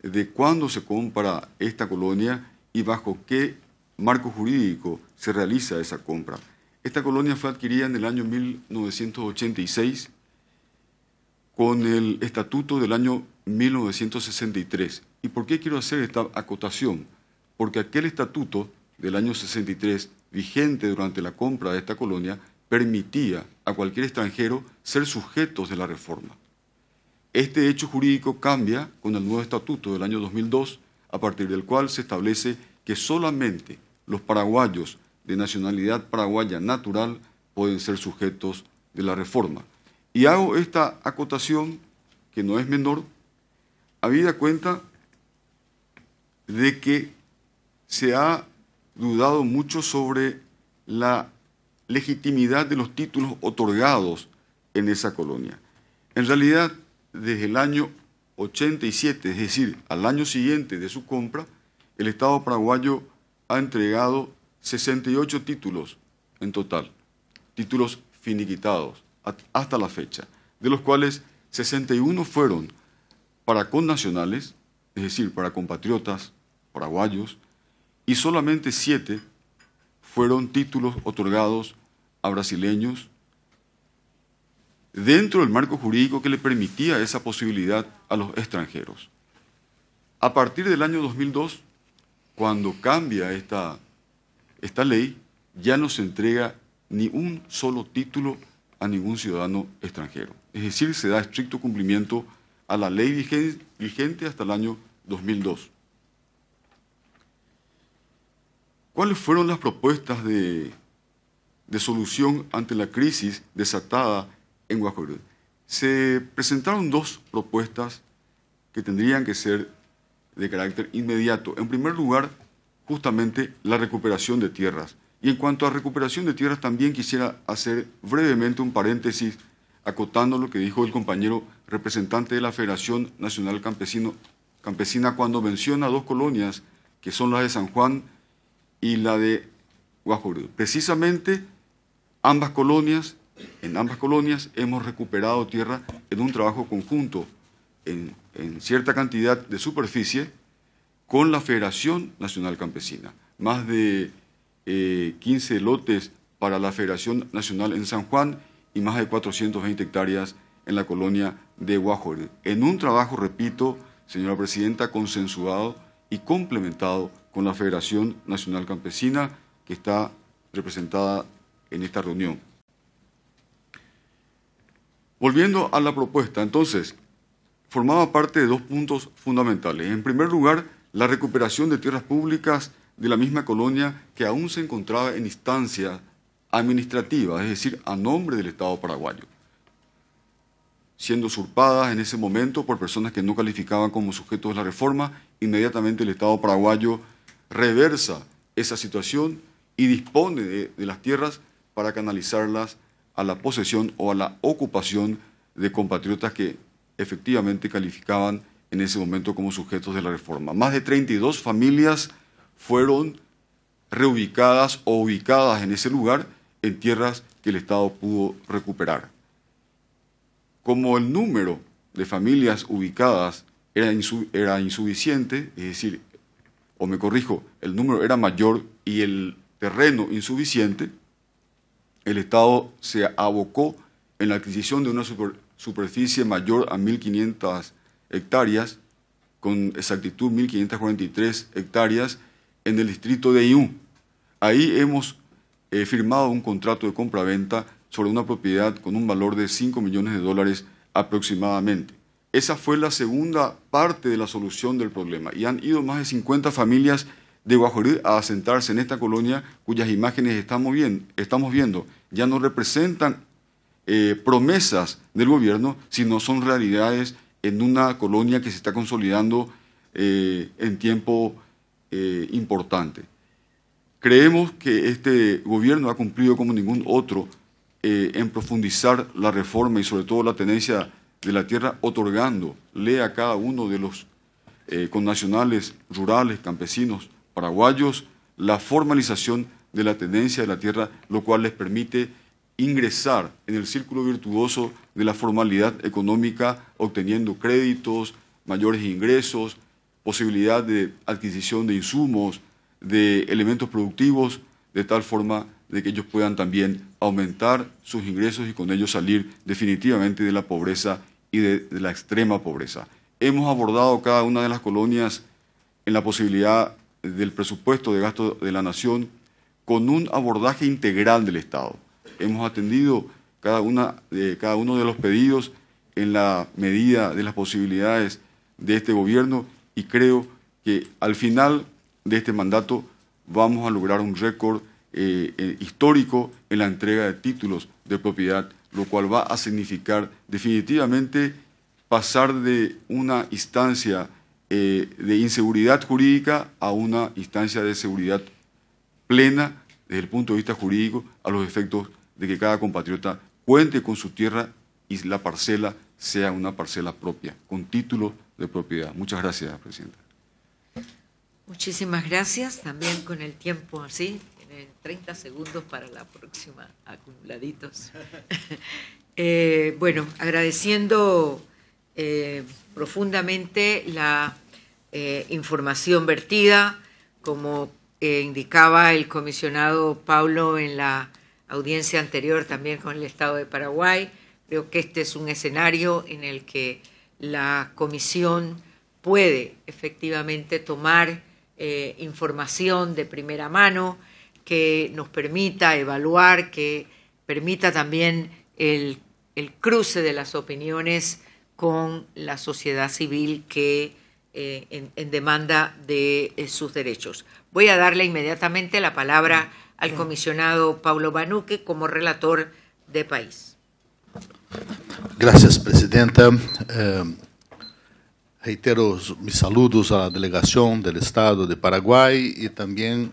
de cuándo se compra esta colonia y bajo qué marco jurídico se realiza esa compra. Esta colonia fue adquirida en el año 1986 con el estatuto del año 1963. ¿Y por qué quiero hacer esta acotación? Porque aquel estatuto del año 63, vigente durante la compra de esta colonia, permitía a cualquier extranjero ser sujetos de la reforma. Este hecho jurídico cambia con el nuevo estatuto del año 2002, a partir del cual se establece que solamente los paraguayos de nacionalidad paraguaya natural pueden ser sujetos de la reforma. Y hago esta acotación, que no es menor, habida cuenta de que se ha dudado mucho sobre la legitimidad de los títulos otorgados en esa colonia. En realidad, desde el año 87, es decir, al año siguiente de su compra, el Estado paraguayo ha entregado 68 títulos en total, títulos finiquitados hasta la fecha, de los cuales 61 fueron para connacionales, es decir, para compatriotas paraguayos, y solamente 7 fueron títulos otorgados a brasileños dentro del marco jurídico que le permitía esa posibilidad a los extranjeros. A partir del año 2002, cuando cambia esta, esta ley, ya no se entrega ni un solo título a ningún ciudadano extranjero. Es decir, se da estricto cumplimiento a la ley vigente hasta el año 2002. ¿Cuáles fueron las propuestas de, solución ante la crisis desatada en Guajorú? Se presentaron dos propuestas que tendrían que ser de carácter inmediato. En primer lugar, justamente la recuperación de tierras y en cuanto a recuperación de tierras, también quisiera hacer brevemente un paréntesis acotando lo que dijo el compañero representante de la Federación Nacional Campesina cuando menciona dos colonias, que son la de San Juan y la de Guajorú. Precisamente ambas colonias, en ambas colonias hemos recuperado tierra en un trabajo conjunto, en cierta cantidad de superficie, con la Federación Nacional Campesina. Más de 15 eh, lotes para la Federación Nacional en San Juan y más de 420 hectáreas en la colonia de Guajore. En un trabajo, repito, señora presidenta, consensuado y complementado con la Federación Nacional Campesina que está representada en esta reunión. Volviendo a la propuesta, entonces, formaba parte de dos puntos fundamentales. En primer lugar, la recuperación de tierras públicas de la misma colonia que aún se encontraba en instancia administrativa, es decir, a nombre del Estado paraguayo, siendo usurpadas en ese momento por personas que no calificaban como sujetos de la reforma, inmediatamente el Estado paraguayo reversa esa situación y dispone de, las tierras para canalizarlas a la posesión o a la ocupación de compatriotas que efectivamente calificaban en ese momento como sujetos de la reforma. Más de 32 familias fueron reubicadas o ubicadas en ese lugar en tierras que el Estado pudo recuperar. Como el número de familias ubicadas era, insuficiente, es decir, o me corrijo, el número era mayor y el terreno insuficiente, el Estado se abocó en la adquisición de una superficie mayor a 1.500 hectáreas, con exactitud 1.543 hectáreas, en el distrito de Iú. Ahí hemos eh, firmado un contrato de compra-venta sobre una propiedad con un valor de 5 millones de dólares aproximadamente. Esa fue la segunda parte de la solución del problema y han ido más de 50 familias de Guajurí a asentarse en esta colonia cuyas imágenes estamos, viendo, ya no representan eh, promesas del gobierno, sino son realidades en una colonia que se está consolidando eh, en tiempo eh, importante. Creemos que este gobierno ha cumplido como ningún otro eh, en profundizar la reforma y sobre todo la tenencia de la tierra, otorgándole a cada uno de los eh, connacionales rurales, campesinos, paraguayos, la formalización de la tenencia de la tierra, lo cual les permite ingresar en el círculo virtuoso de la formalidad económica, obteniendo créditos, mayores ingresos, posibilidad de adquisición de insumos, de elementos productivos, de tal forma de que ellos puedan también aumentar sus ingresos y con ellos salir definitivamente de la pobreza y de, la extrema pobreza. Hemos abordado cada una de las colonias en la posibilidad del presupuesto de gasto de la nación con un abordaje integral del Estado. Hemos atendido cada, una, eh, cada uno de los pedidos en la medida de las posibilidades de este gobierno y creo que al final de este mandato vamos a lograr un récord eh, eh, histórico en la entrega de títulos de propiedad, lo cual va a significar definitivamente pasar de una instancia eh, de inseguridad jurídica a una instancia de seguridad plena desde el punto de vista jurídico a los efectos de que cada compatriota cuente con su tierra y la parcela sea una parcela propia, con títulos de propiedad. Muchas gracias, Presidenta. Muchísimas gracias. También con el tiempo así, en 30 segundos para la próxima, acumuladitos. [laughs] Eh, bueno, agradeciendo eh, profundamente la eh, información vertida, como indicaba el comisionado Pablo en la audiencia anterior también con el Estado de Paraguay. Creo que este es un escenario en el que la comisión puede efectivamente tomar eh, información de primera mano que nos permita evaluar, que permita también el, cruce de las opiniones con la sociedad civil que eh, en, demanda de eh, sus derechos. Voy a darle inmediatamente la palabra mm, al comisionado Paulo Banuque como relator de país. Gracias, Presidenta. Eh, reitero meus saludos à delegação do Estado de Paraguai e também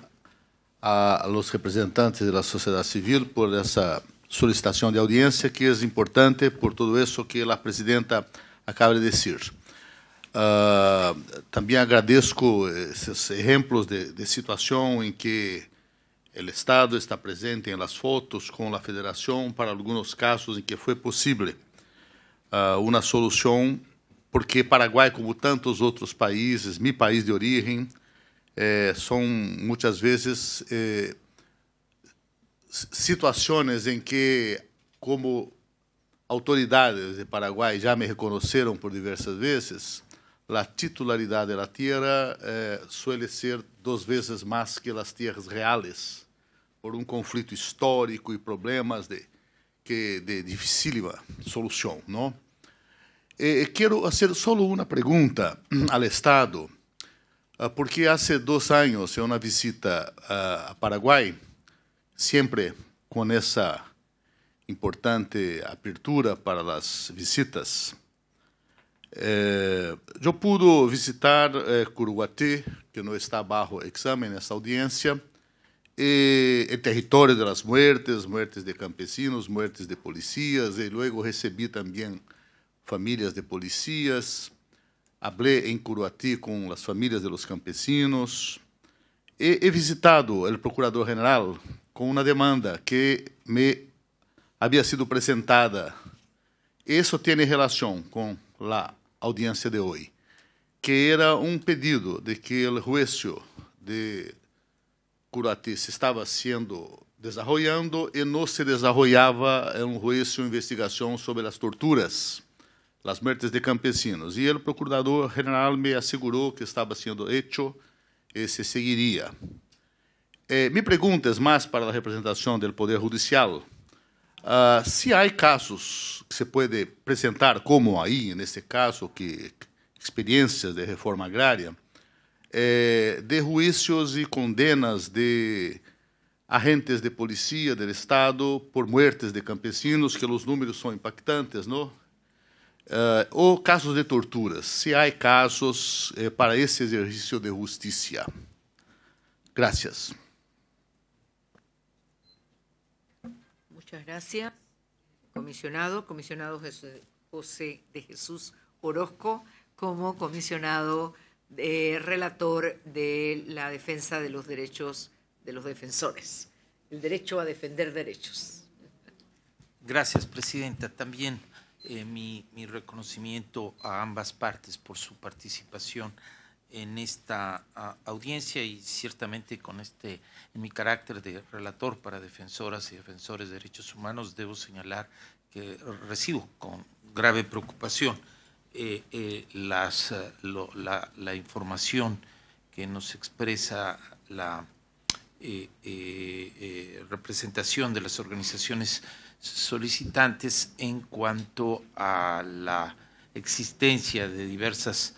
aos representantes da sociedade civil por essa solicitação de audiência, que é importante por tudo isso que a Presidenta acaba de dizer. Uh, eh, também agradeço esses exemplos de, de situação em que El Estado está presente en las fotos con la Federación para algunos casos en que fue posible uh, una solución, porque Paraguai, como tantos otros países, mi país de origen, eh, são muitas vezes eh, situações em que, como autoridades de Paraguai já me reconheceram por diversas vezes, a titularidade da terra eh, suele ser duas vezes mais que as terras reais por um conflito histórico e problemas de que de dificílima solução, não? E, quero fazer só uma pergunta hum, ao Estado, ah, porque há dois anos eu na visita a Paraguai, sempre com essa importante abertura para as visitas. Eh, eu pude visitar eh, que não está bajo exame nessa audiência, e, el território de las muertes, muertes de campesinos, muertes de policiais. E logo recebi também famílias de policias. hablé em curuati com as famílias de los campesinos, e, he visitado o procurador general com uma demanda que me havia sido apresentada. Isso tem relação com a audiência de hoje, que era um pedido de que o juízo de Curati se estava sendo desarrollando e não se desarrollava é um juízo investigação sobre as torturas, as mortes de campesinos. E o procurador-geral me assegurou que estava sendo feito e se seguiria. Eh, me perguntas mais para a representação do Poder Judicial. Uh, se há casos que se pode apresentar, como aí, nesse caso, que experiências de reforma agrária, de juicios y condenas de agentes de policía del Estado por muertes de campesinos, que los números son impactantes, ¿no? O casos de torturas, si hay casos para ese ejercicio de justicia. Gracias. Muchas gracias, comisionado, comisionado José de Jesús Orozco, como comisionado eh, relator de la defensa de los derechos de los defensores, el derecho a defender derechos. Gracias, Presidenta. También eh, mi, reconocimiento a ambas partes por su participación en esta audiencia y ciertamente con este, mi carácter de relator para defensoras y defensores de derechos humanos, debo señalar que recibo con grave preocupación eh, eh, eh, la, información que nos expresa la representación de las organizaciones solicitantes en cuanto a la existencia de diversas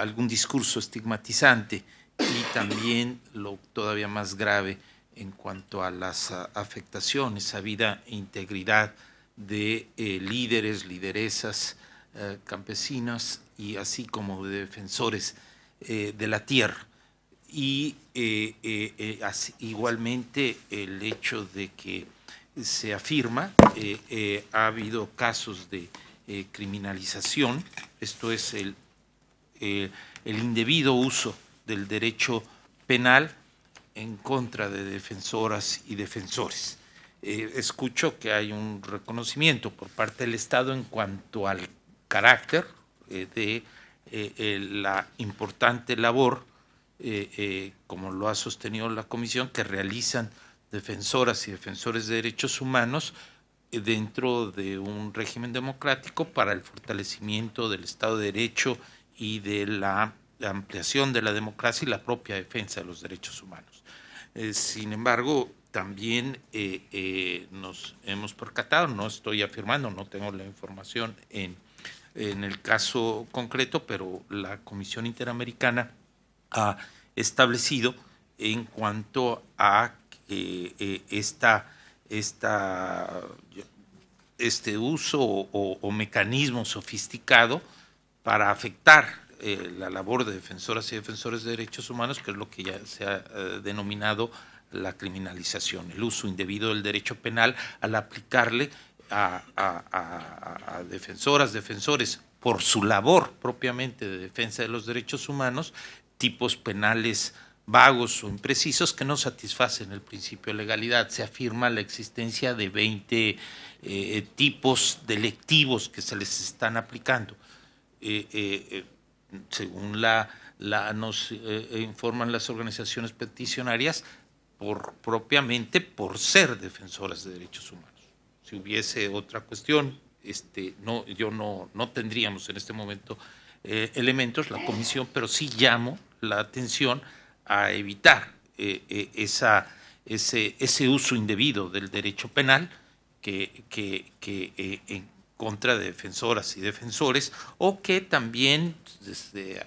algún discurso estigmatizante y también lo todavía más grave en cuanto a las afectaciones a vida e integridad de líderes lideresas campesinos eh, campesinas y así como de defensores eh, de la tierra. Y eh, igualmente el hecho de que se afirma, ha habido casos de criminalización, esto es el, el indebido uso del derecho penal en contra de defensoras y defensores. escucho que hay un reconocimiento por parte del Estado en cuanto al carácter eh, de eh, la importante labor, eh, como lo ha sostenido la Comisión, que realizan defensoras y defensores de derechos humanos dentro de un régimen democrático para el fortalecimiento del Estado de Derecho y de la ampliación de la democracia y la propia defensa de los derechos humanos. sin embargo, también nos hemos percatado, no estoy afirmando, no tengo la información en en el caso concreto, pero la Comisión Interamericana ha establecido en cuanto a eh, esta, este uso o, mecanismo sofisticado para afectar eh, la labor de defensoras y defensores de derechos humanos, que es lo que ya se ha eh, denominado la criminalización, el uso indebido del derecho penal al aplicarle a, defensoras, defensores, por su labor propiamente de defensa de los derechos humanos, tipos penales vagos o imprecisos que no satisfacen el principio de legalidad. Se afirma la existencia de 20 eh, tipos delictivos que se les están aplicando. Eh, eh, según la nos informan las organizaciones peticionarias, por, propiamente por ser defensoras de derechos humanos si hubiese otra cuestión, este, no, yo no, no tendríamos en este momento eh, elementos, la comisión, pero sí llamo la atención a evitar eh, eh, esa, ese, ese uso indebido del derecho penal que, en contra de defensoras y defensores, o que también desde,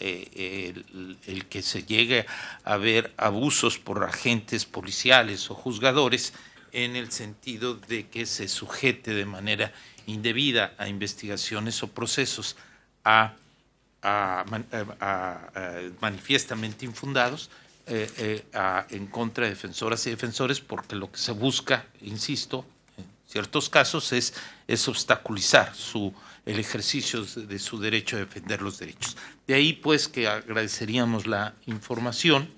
el, que se llegue a ver abusos por agentes policiales o juzgadores, en el sentido de que se sujete de manera indebida a investigaciones o procesos eh, manifiestamente infundados eh, eh, en contra de defensoras y defensores, porque lo que se busca, insisto, en ciertos casos es, es obstaculizar su, el ejercicio de su derecho a defender los derechos. De ahí pues que agradeceríamos la información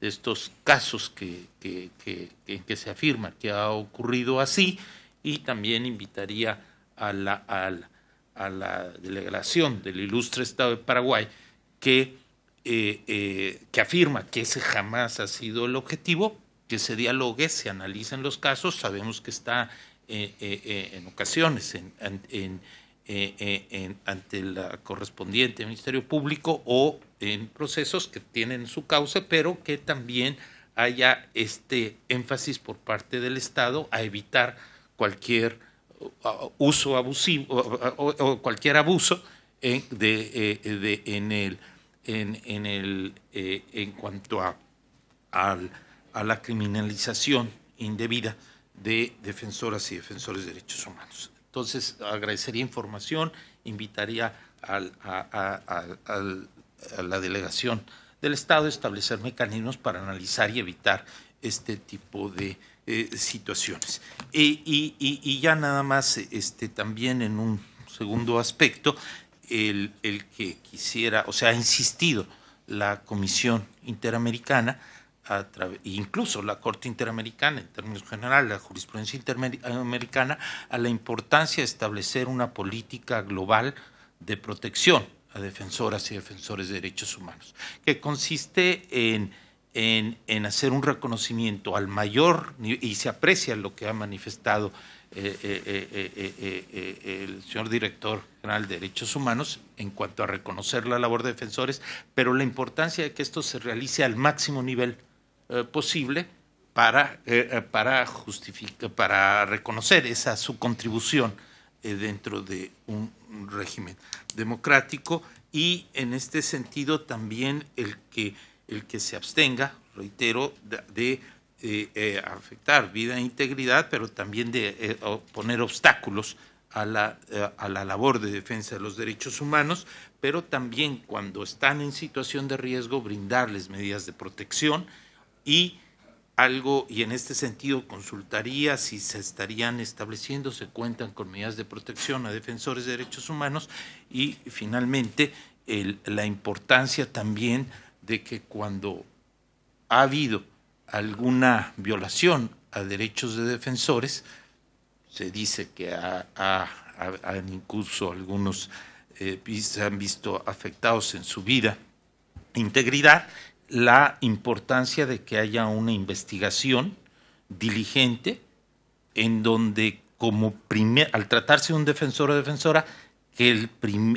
de estos casos que, que, que, se afirma que ha ocurrido así y también invitaría a la, a delegación del ilustre Estado de Paraguay que, eh, eh, que afirma que ese jamás ha sido el objetivo, que se dialogue, se analicen los casos, sabemos que está eh, en ocasiones en eh, eh, ante la correspondiente Ministerio Público o en procesos que tienen su causa, pero que también haya este énfasis por parte del Estado a evitar cualquier uh, uh, uso abusivo uh, o, cualquier abuso en, el eh, en, el en cuanto a, a la criminalización indebida de defensoras y defensores de derechos humanos. Entonces, agradecería información, invitaría a, la delegación del Estado a establecer mecanismos para analizar y evitar este tipo de eh, situaciones. y, ya nada más, este, también en un segundo aspecto, el, el que quisiera, o sea, ha insistido la Comisión Interamericana incluso la Corte Interamericana, en términos generales, la jurisprudencia interamericana, a la importancia de establecer una política global de protección a defensoras y defensores de derechos humanos, que consiste en, en, hacer un reconocimiento al mayor, y se aprecia lo que ha manifestado eh, eh, eh, el señor director general de Derechos Humanos en cuanto a reconocer la labor de defensores, pero la importancia de que esto se realice al máximo nivel eh, posible para, eh, eh, para, reconocer esa su contribución dentro de un, régimen democrático y en este sentido también el que, el que se abstenga, reitero, de, afectar vida e integridad, pero también de poner obstáculos a la, a la, labor de defensa de los derechos humanos, pero también cuando están en situación de riesgo brindarles medidas de protección y algo, y en este sentido consultaría si se estarían estableciendo, se cuentan con medidas de protección a defensores de derechos humanos y finalmente la importancia también de que cuando ha habido alguna violación a derechos de defensores, se dice que han incluso algunos eh, se han visto afectados en su vida, integridad, la importancia de que haya una investigación diligente en donde como primer, al tratarse de un defensor o defensora, que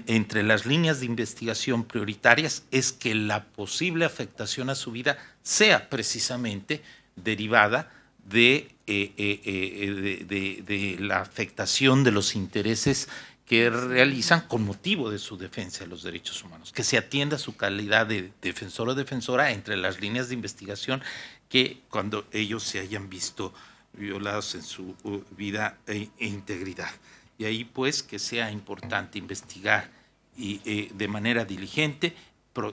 entre las líneas de investigación prioritarias es que la posible afectación a su vida sea precisamente derivada de eh, eh, eh, la afectación de los intereses que realizan con motivo de su defensa de los derechos humanos, que se atienda su calidad de defensor o defensora entre las líneas de investigación que cuando ellos se hayan visto violados en su uh, vida e, e, integridad. Y ahí pues que sea importante investigar y, eh, de manera diligente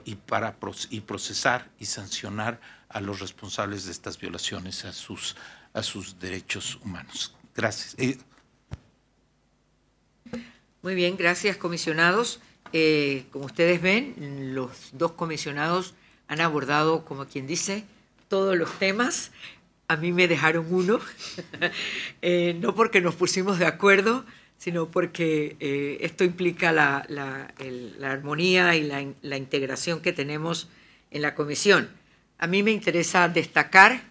y, para, procesar y sancionar a los responsables de estas violaciones a sus, a sus derechos humanos. Gracias. Eh, muy bien, gracias comisionados. Eh, como ustedes ven, los dos comisionados han abordado, como quien dice, todos los temas. A mí me dejaron uno, [laughs] eh, no porque nos pusimos de acuerdo, sino porque eh, esto implica la, armonía y la, la, integración que tenemos en la comisión. A mí me interesa destacar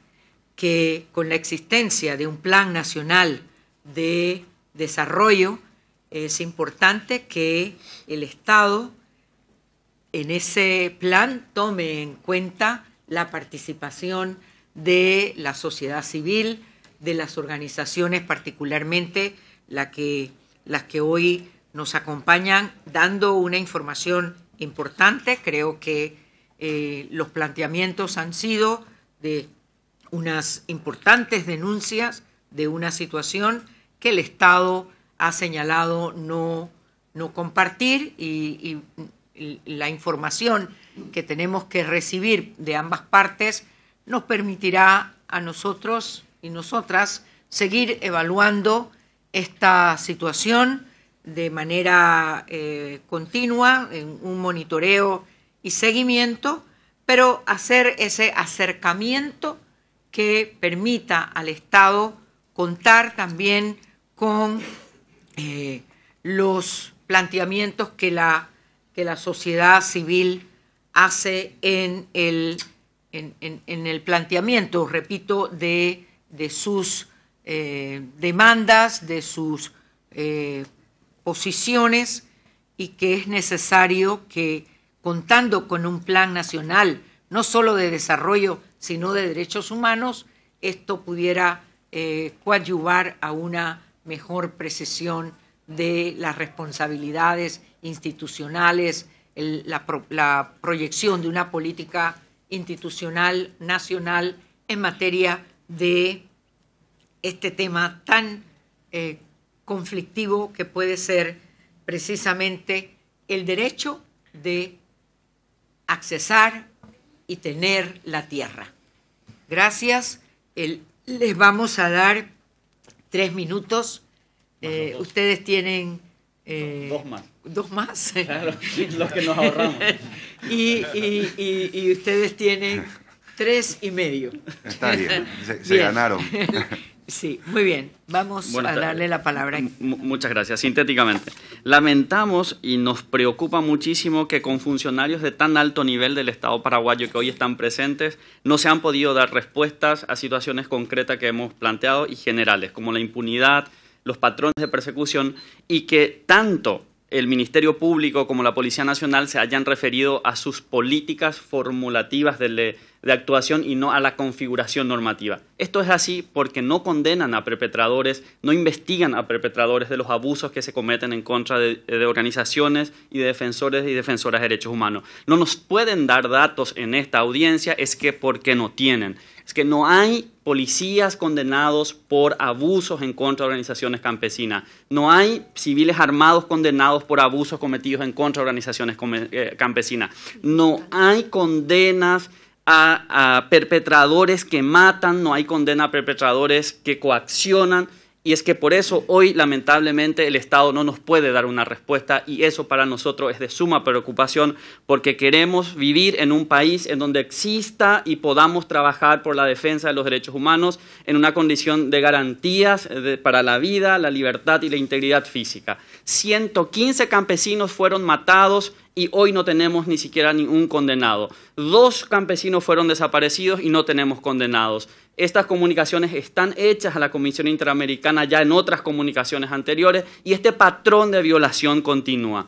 que con la existencia de un plan nacional de desarrollo, es importante que el Estado en ese plan tome en cuenta la participación de la sociedad civil, de las organizaciones, particularmente las que hoy nos acompañan dando una información importante. Creo que eh, los planteamientos han sido de unas importantes denuncias de una situación que el Estado ha señalado no, no compartir y, la información que tenemos que recibir de ambas partes nos permitirá a nosotros y nosotras seguir evaluando esta situación de manera eh, continua, en un monitoreo y seguimiento, pero hacer ese acercamiento que permita al Estado contar también con eh, los planteamientos que la, que la sociedad civil hace en el, en, el planteamiento, repito, de, sus eh, demandas, de sus eh, posiciones y que es necesario que, contando con un plan nacional, no solo de desarrollo, sino de derechos humanos, esto pudiera coadyuvar a una mejor precisión de las responsabilidades institucionales, la, proyección de una política institucional nacional en materia de este tema tan eh, conflictivo que puede ser precisamente el derecho de accesar y tener la tierra. Gracias. les vamos a dar tres minutos. Eh, ustedes tienen... Eh, dos más. Dos más. [laughs] Claro, los que nos ahorramos. [laughs] y, y, y, y ustedes tienen tres y medio. Está bien, se, ganaron. [laughs] Sí, muy bien. Vamos a darle la palabra. muchas gracias. Sintéticamente, lamentamos y nos preocupa muchísimo que con funcionarios de tan alto nivel del Estado paraguayo que hoy están presentes no se han podido dar respuestas a situaciones concretas que hemos planteado y generales, como la impunidad, los patrones de persecución y que tanto el Ministerio Público como la Policía Nacional se hayan referido a sus políticas formulativas de, actuación y no a la configuración normativa. Esto es así porque no condenan a perpetradores, no investigan a perpetradores de los abusos que se cometen en contra de, de organizaciones y de defensores y defensoras de derechos humanos. No nos pueden dar datos en esta audiencia, es que porque no tienen es que no hay policías condenados por abusos en contra de organizaciones campesinas, no hay civiles armados condenados por abusos cometidos en contra de organizaciones eh, campesinas, no hay condenas a, a perpetradores que matan, no hay condena a perpetradores que coaccionan. Y es que por eso hoy lamentablemente el Estado no nos puede dar una respuesta y eso para nosotros es de suma preocupación porque queremos vivir en un país en donde exista y podamos trabajar por la defensa de los derechos humanos en una condición de garantías eh, para la vida, la libertad y la integridad física. 115 campesinos fueron matados y hoy no tenemos ni siquiera ningún condenado. Dos campesinos fueron desaparecidos y no tenemos condenados. Estas comunicaciones están hechas a la Comisión Interamericana ya en otras comunicaciones anteriores y este patrón de violación continúa.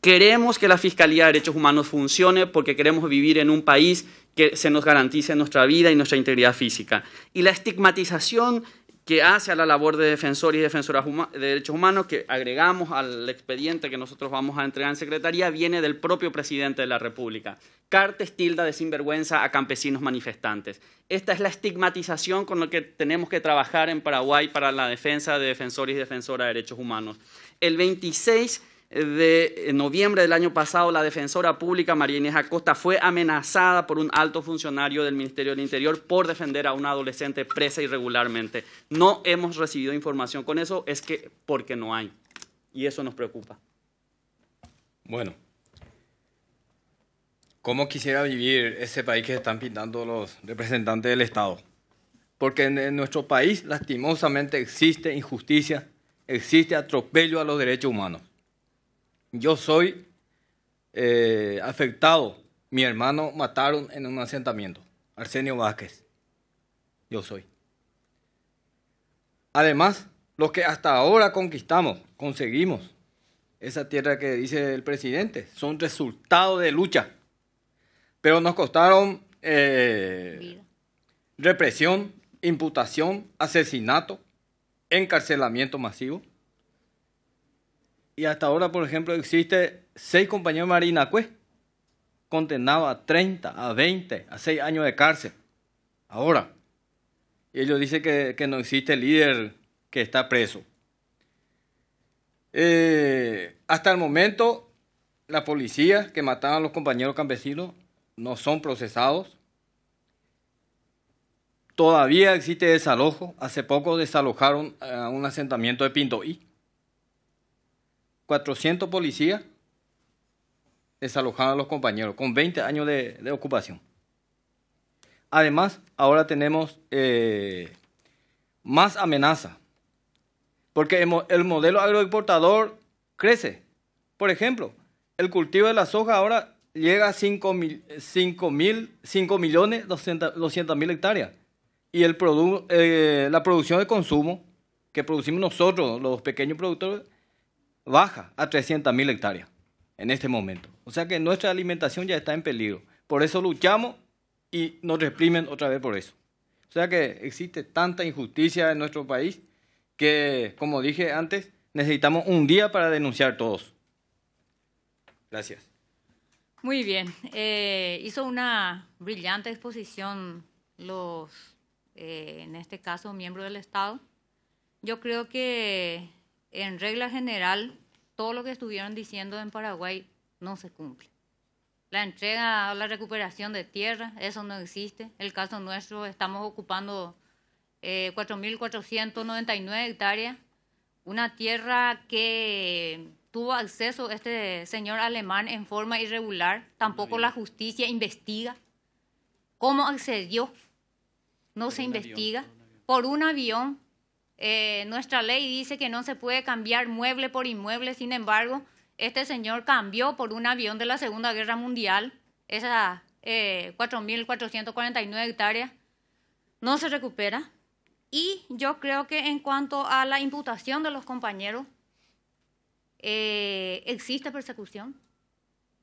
Queremos que la Fiscalía de Derechos Humanos funcione porque queremos vivir en un país que se nos garantice nuestra vida y nuestra integridad física. Y la estigmatización que hace a la labor de defensor y defensoras de derechos humanos, que agregamos al expediente que nosotros vamos a entregar en secretaría, viene del propio presidente de la República. Cartes tilda de sinvergüenza a campesinos manifestantes. Esta es la estigmatización con la que tenemos que trabajar en Paraguay para la defensa de defensores y defensoras de derechos humanos. El 26 de noviembre del año pasado, la defensora pública María Inés Acosta fue amenazada por un alto funcionario del Ministerio del Interior por defender a una adolescente presa irregularmente. No hemos recibido información con eso, es que porque no hay. Y eso nos preocupa. Bueno, ¿cómo quisiera vivir ese país que están pintando los representantes del Estado? Porque en nuestro país lastimosamente existe injusticia, existe atropello a los derechos humanos. Yo soy eh, afectado. Mi hermano mataron en un asentamiento. Arsenio Vázquez. Yo soy. Además, lo que hasta ahora conquistamos, conseguimos, esa tierra que dice el presidente, son resultado de lucha. Pero nos costaron eh, represión, imputación, asesinato, encarcelamiento masivo. Y hasta ahora, por ejemplo, existe seis compañeros de Marina Cuez pues, condenados a 30, a 20, a 6 años de cárcel. Ahora. ellos dicen que, no existe líder que está preso. Eh, hasta el momento, la policía que mataban a los compañeros campesinos no son procesados. Todavía existe desalojo. Hace poco desalojaron a un asentamiento de Pintoí 400 policías desalojaron a los compañeros con 20 años de, ocupación. Además, ahora tenemos eh, más amenaza, porque el, modelo agroexportador crece. Por ejemplo, el cultivo de la soja ahora llega a 5.200.000 mil, 5, millones 200, hectáreas. Y el eh, la producción de consumo que producimos nosotros, los pequeños productores, baja a 300.000 hectáreas en este momento. O sea que nuestra alimentación ya está en peligro. Por eso luchamos y nos reprimen otra vez por eso. O sea que existe tanta injusticia en nuestro país que, como dije antes, necesitamos un día para denunciar todos. Gracias. Muy bien. Eh, hizo una brillante exposición los, eh, en este caso, miembros del Estado. Yo creo que en regla general, todo lo que estuvieron diciendo en Paraguay no se cumple. La entrega o la recuperación de tierra, eso no existe. El caso nuestro, estamos ocupando 4.499 eh, hectáreas, una tierra que tuvo acceso este señor alemán en forma irregular, tampoco la justicia investiga cómo accedió, no se investiga, por un avión eh, nuestra ley dice que no se puede cambiar mueble por inmueble, sin embargo, este señor cambió por un avión de la Segunda Guerra Mundial, esas eh, 4.449 hectáreas, no se recupera. Y yo creo que en cuanto a la imputación de los compañeros, eh, existe persecución.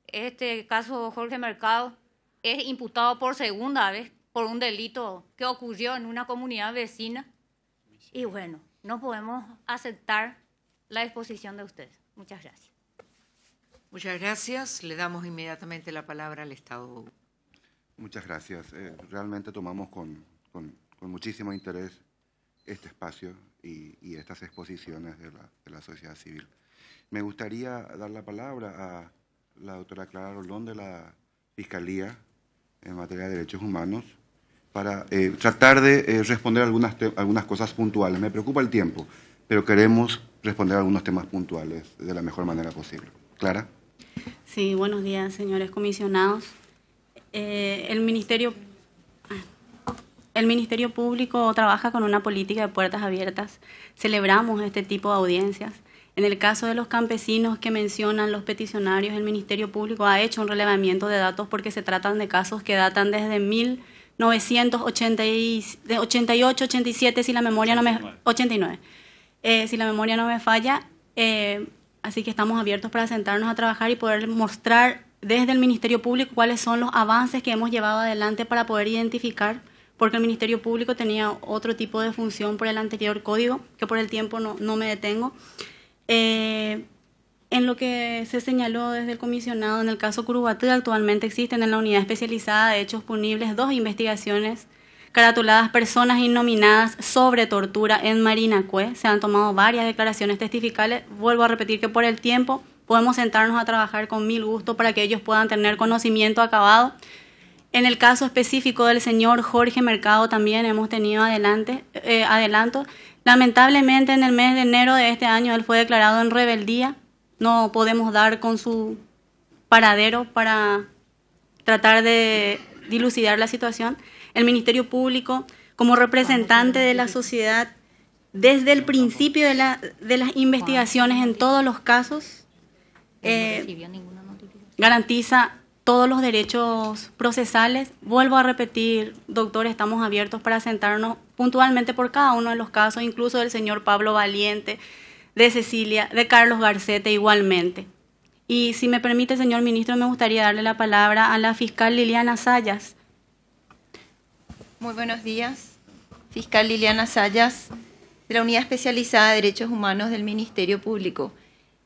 Este caso Jorge Mercado es imputado por segunda vez por un delito que ocurrió en una comunidad vecina y bueno, no podemos aceptar la exposición de ustedes. Muchas gracias. Muchas gracias. Le damos inmediatamente la palabra al Estado. Muchas gracias. Eh, realmente tomamos con, muchísimo interés este espacio y, estas exposiciones de la, de la, sociedad civil. Me gustaría dar la palabra a la doctora Clara Rolón de la Fiscalía en materia de derechos humanos para eh, tratar de eh, responder algunas, algunas cosas puntuales. Me preocupa el tiempo, pero queremos responder algunos temas puntuales de la mejor manera posible. Clara. Sí, buenos días, señores comisionados. Eh, el Ministerio ah, el Ministerio Público trabaja con una política de puertas abiertas. Celebramos este tipo de audiencias. En el caso de los campesinos que mencionan los peticionarios, el Ministerio Público ha hecho un relevamiento de datos porque se tratan de casos que datan desde mil 988, 87, si la memoria no me 89, eh, si la memoria no me falla. Eh, así que estamos abiertos para sentarnos a trabajar y poder mostrar desde el Ministerio Público cuáles son los avances que hemos llevado adelante para poder identificar, porque el Ministerio Público tenía otro tipo de función por el anterior código, que por el tiempo no, no me detengo. Eh, en lo que se señaló desde el comisionado en el caso Curubatí, actualmente existen en la unidad especializada de hechos punibles dos investigaciones caratuladas personas innominadas sobre tortura en Marina Cue. Se han tomado varias declaraciones testificales. Vuelvo a repetir que por el tiempo podemos sentarnos a trabajar con mil gusto para que ellos puedan tener conocimiento acabado. En el caso específico del señor Jorge Mercado también hemos tenido adelante, eh, adelanto. Lamentablemente en el mes de enero de este año él fue declarado en rebeldía no podemos dar con su paradero para tratar de dilucidar la situación. El Ministerio Público, como representante de la sociedad, desde el principio de, las investigaciones en todos los casos, eh, garantiza todos los derechos procesales. Vuelvo a repetir, doctor, estamos abiertos para sentarnos puntualmente por cada uno de los casos, incluso del señor Pablo Valiente, de Cecilia, de Carlos Garcete igualmente. Y si me permite, señor ministro, me gustaría darle la palabra a la fiscal Liliana Sayas. Muy buenos días. Fiscal Liliana Sayas, de la Unidad Especializada de Derechos Humanos del Ministerio Público.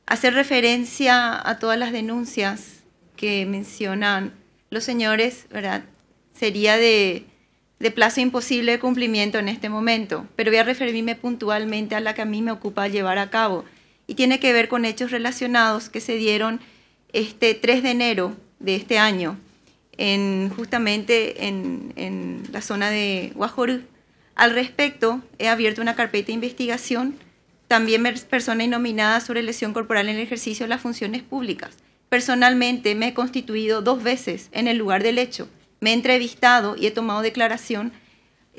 Hacer referencia a todas las denuncias que mencionan los señores, ¿verdad? Sería de de plazo imposible de cumplimiento en este momento, pero voy a referirme puntualmente a la que a mí me ocupa llevar a cabo y tiene que ver con hechos relacionados que se dieron este 3 de enero de este año, en, justamente en, la zona de Guajorú. Al respecto, he abierto una carpeta de investigación, también persona nominada sobre lesión corporal en el ejercicio de las funciones públicas. Personalmente me he constituido dos veces en el lugar del hecho me he entrevistado y he tomado declaración.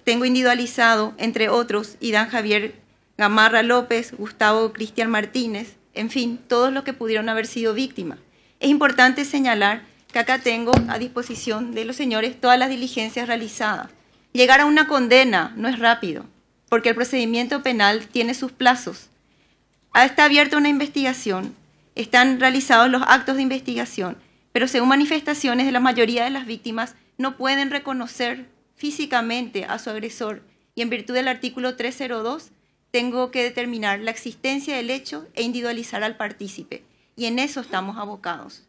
Tengo individualizado, entre otros, Idan Javier Gamarra López, Gustavo Cristian Martínez, en fin, todos los que pudieron haber sido víctimas. Es importante señalar que acá tengo a disposición de los señores todas las diligencias realizadas. Llegar a una condena no es rápido, porque el procedimiento penal tiene sus plazos. Está abierta una investigación, están realizados los actos de investigación, pero según manifestaciones de la mayoría de las víctimas, no pueden reconocer físicamente a su agresor y en virtud del artículo 302 tengo que determinar la existencia del hecho e individualizar al partícipe. Y en eso estamos abocados.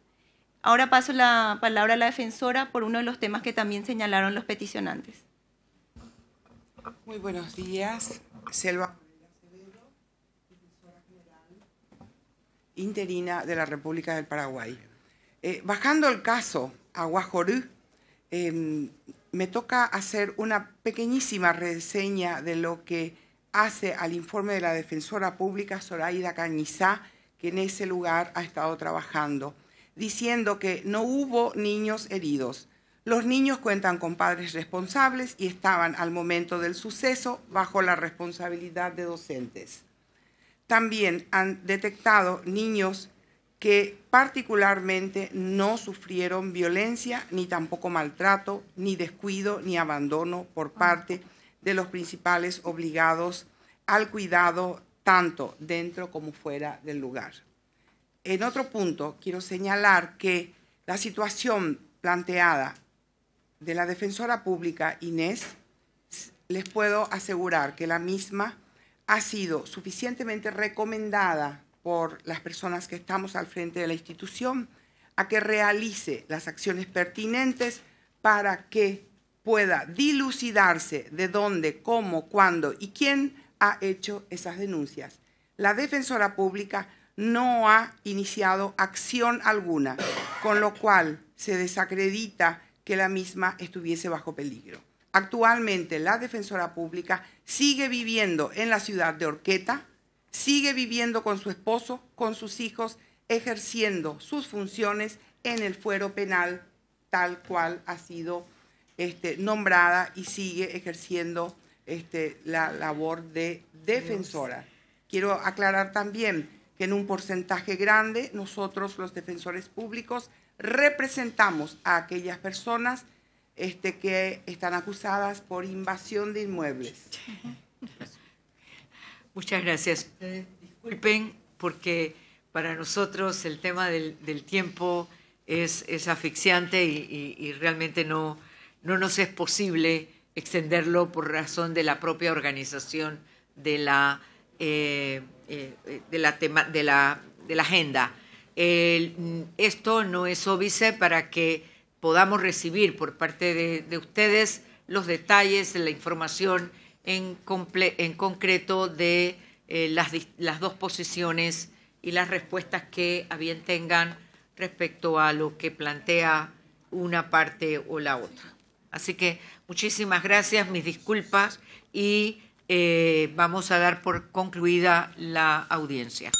Ahora paso la palabra a la defensora por uno de los temas que también señalaron los peticionantes. Muy buenos días, Selva interina de la República del Paraguay. Eh, bajando el caso a Guajorú, Em, me toca hacer una pequeñísima reseña de lo que hace al informe de la defensora pública Zoraida Cañizá, que en ese lugar ha estado trabajando, diciendo que no hubo niños heridos. Los niños cuentan con padres responsables y estaban al momento del suceso bajo la responsabilidad de docentes. También han detectado niños que particularmente no sufrieron violencia, ni tampoco maltrato, ni descuido, ni abandono por ah. parte de los principales obligados al cuidado, tanto dentro como fuera del lugar. En otro punto, quiero señalar que la situación planteada de la defensora pública Inés, les puedo asegurar que la misma ha sido suficientemente recomendada por las personas que estamos al frente de la institución a que realice las acciones pertinentes para que pueda dilucidarse de dónde, cómo, cuándo y quién ha hecho esas denuncias. La defensora pública no ha iniciado acción alguna, con lo cual se desacredita que la misma estuviese bajo peligro. Actualmente la defensora pública sigue viviendo en la ciudad de Orqueta, Sigue viviendo con su esposo, con sus hijos, ejerciendo sus funciones en el fuero penal tal cual ha sido este, nombrada y sigue ejerciendo este, la labor de defensora. Quiero aclarar también que en un porcentaje grande nosotros los defensores públicos representamos a aquellas personas este, que están acusadas por invasión de inmuebles. Muchas gracias. disculpen porque para nosotros el tema del, tiempo es, asfixiante y, realmente no, nos es posible extenderlo por razón de la propia organización de la, eh, eh, de la, agenda. esto no es óbice para que podamos recibir por parte de, de ustedes los detalles, la información en, concreto de eh, las, dos posiciones y las respuestas que a bien tengan respecto a lo que plantea una parte o la otra. Así que muchísimas gracias, mis disculpas y eh, vamos a dar por concluida la audiencia.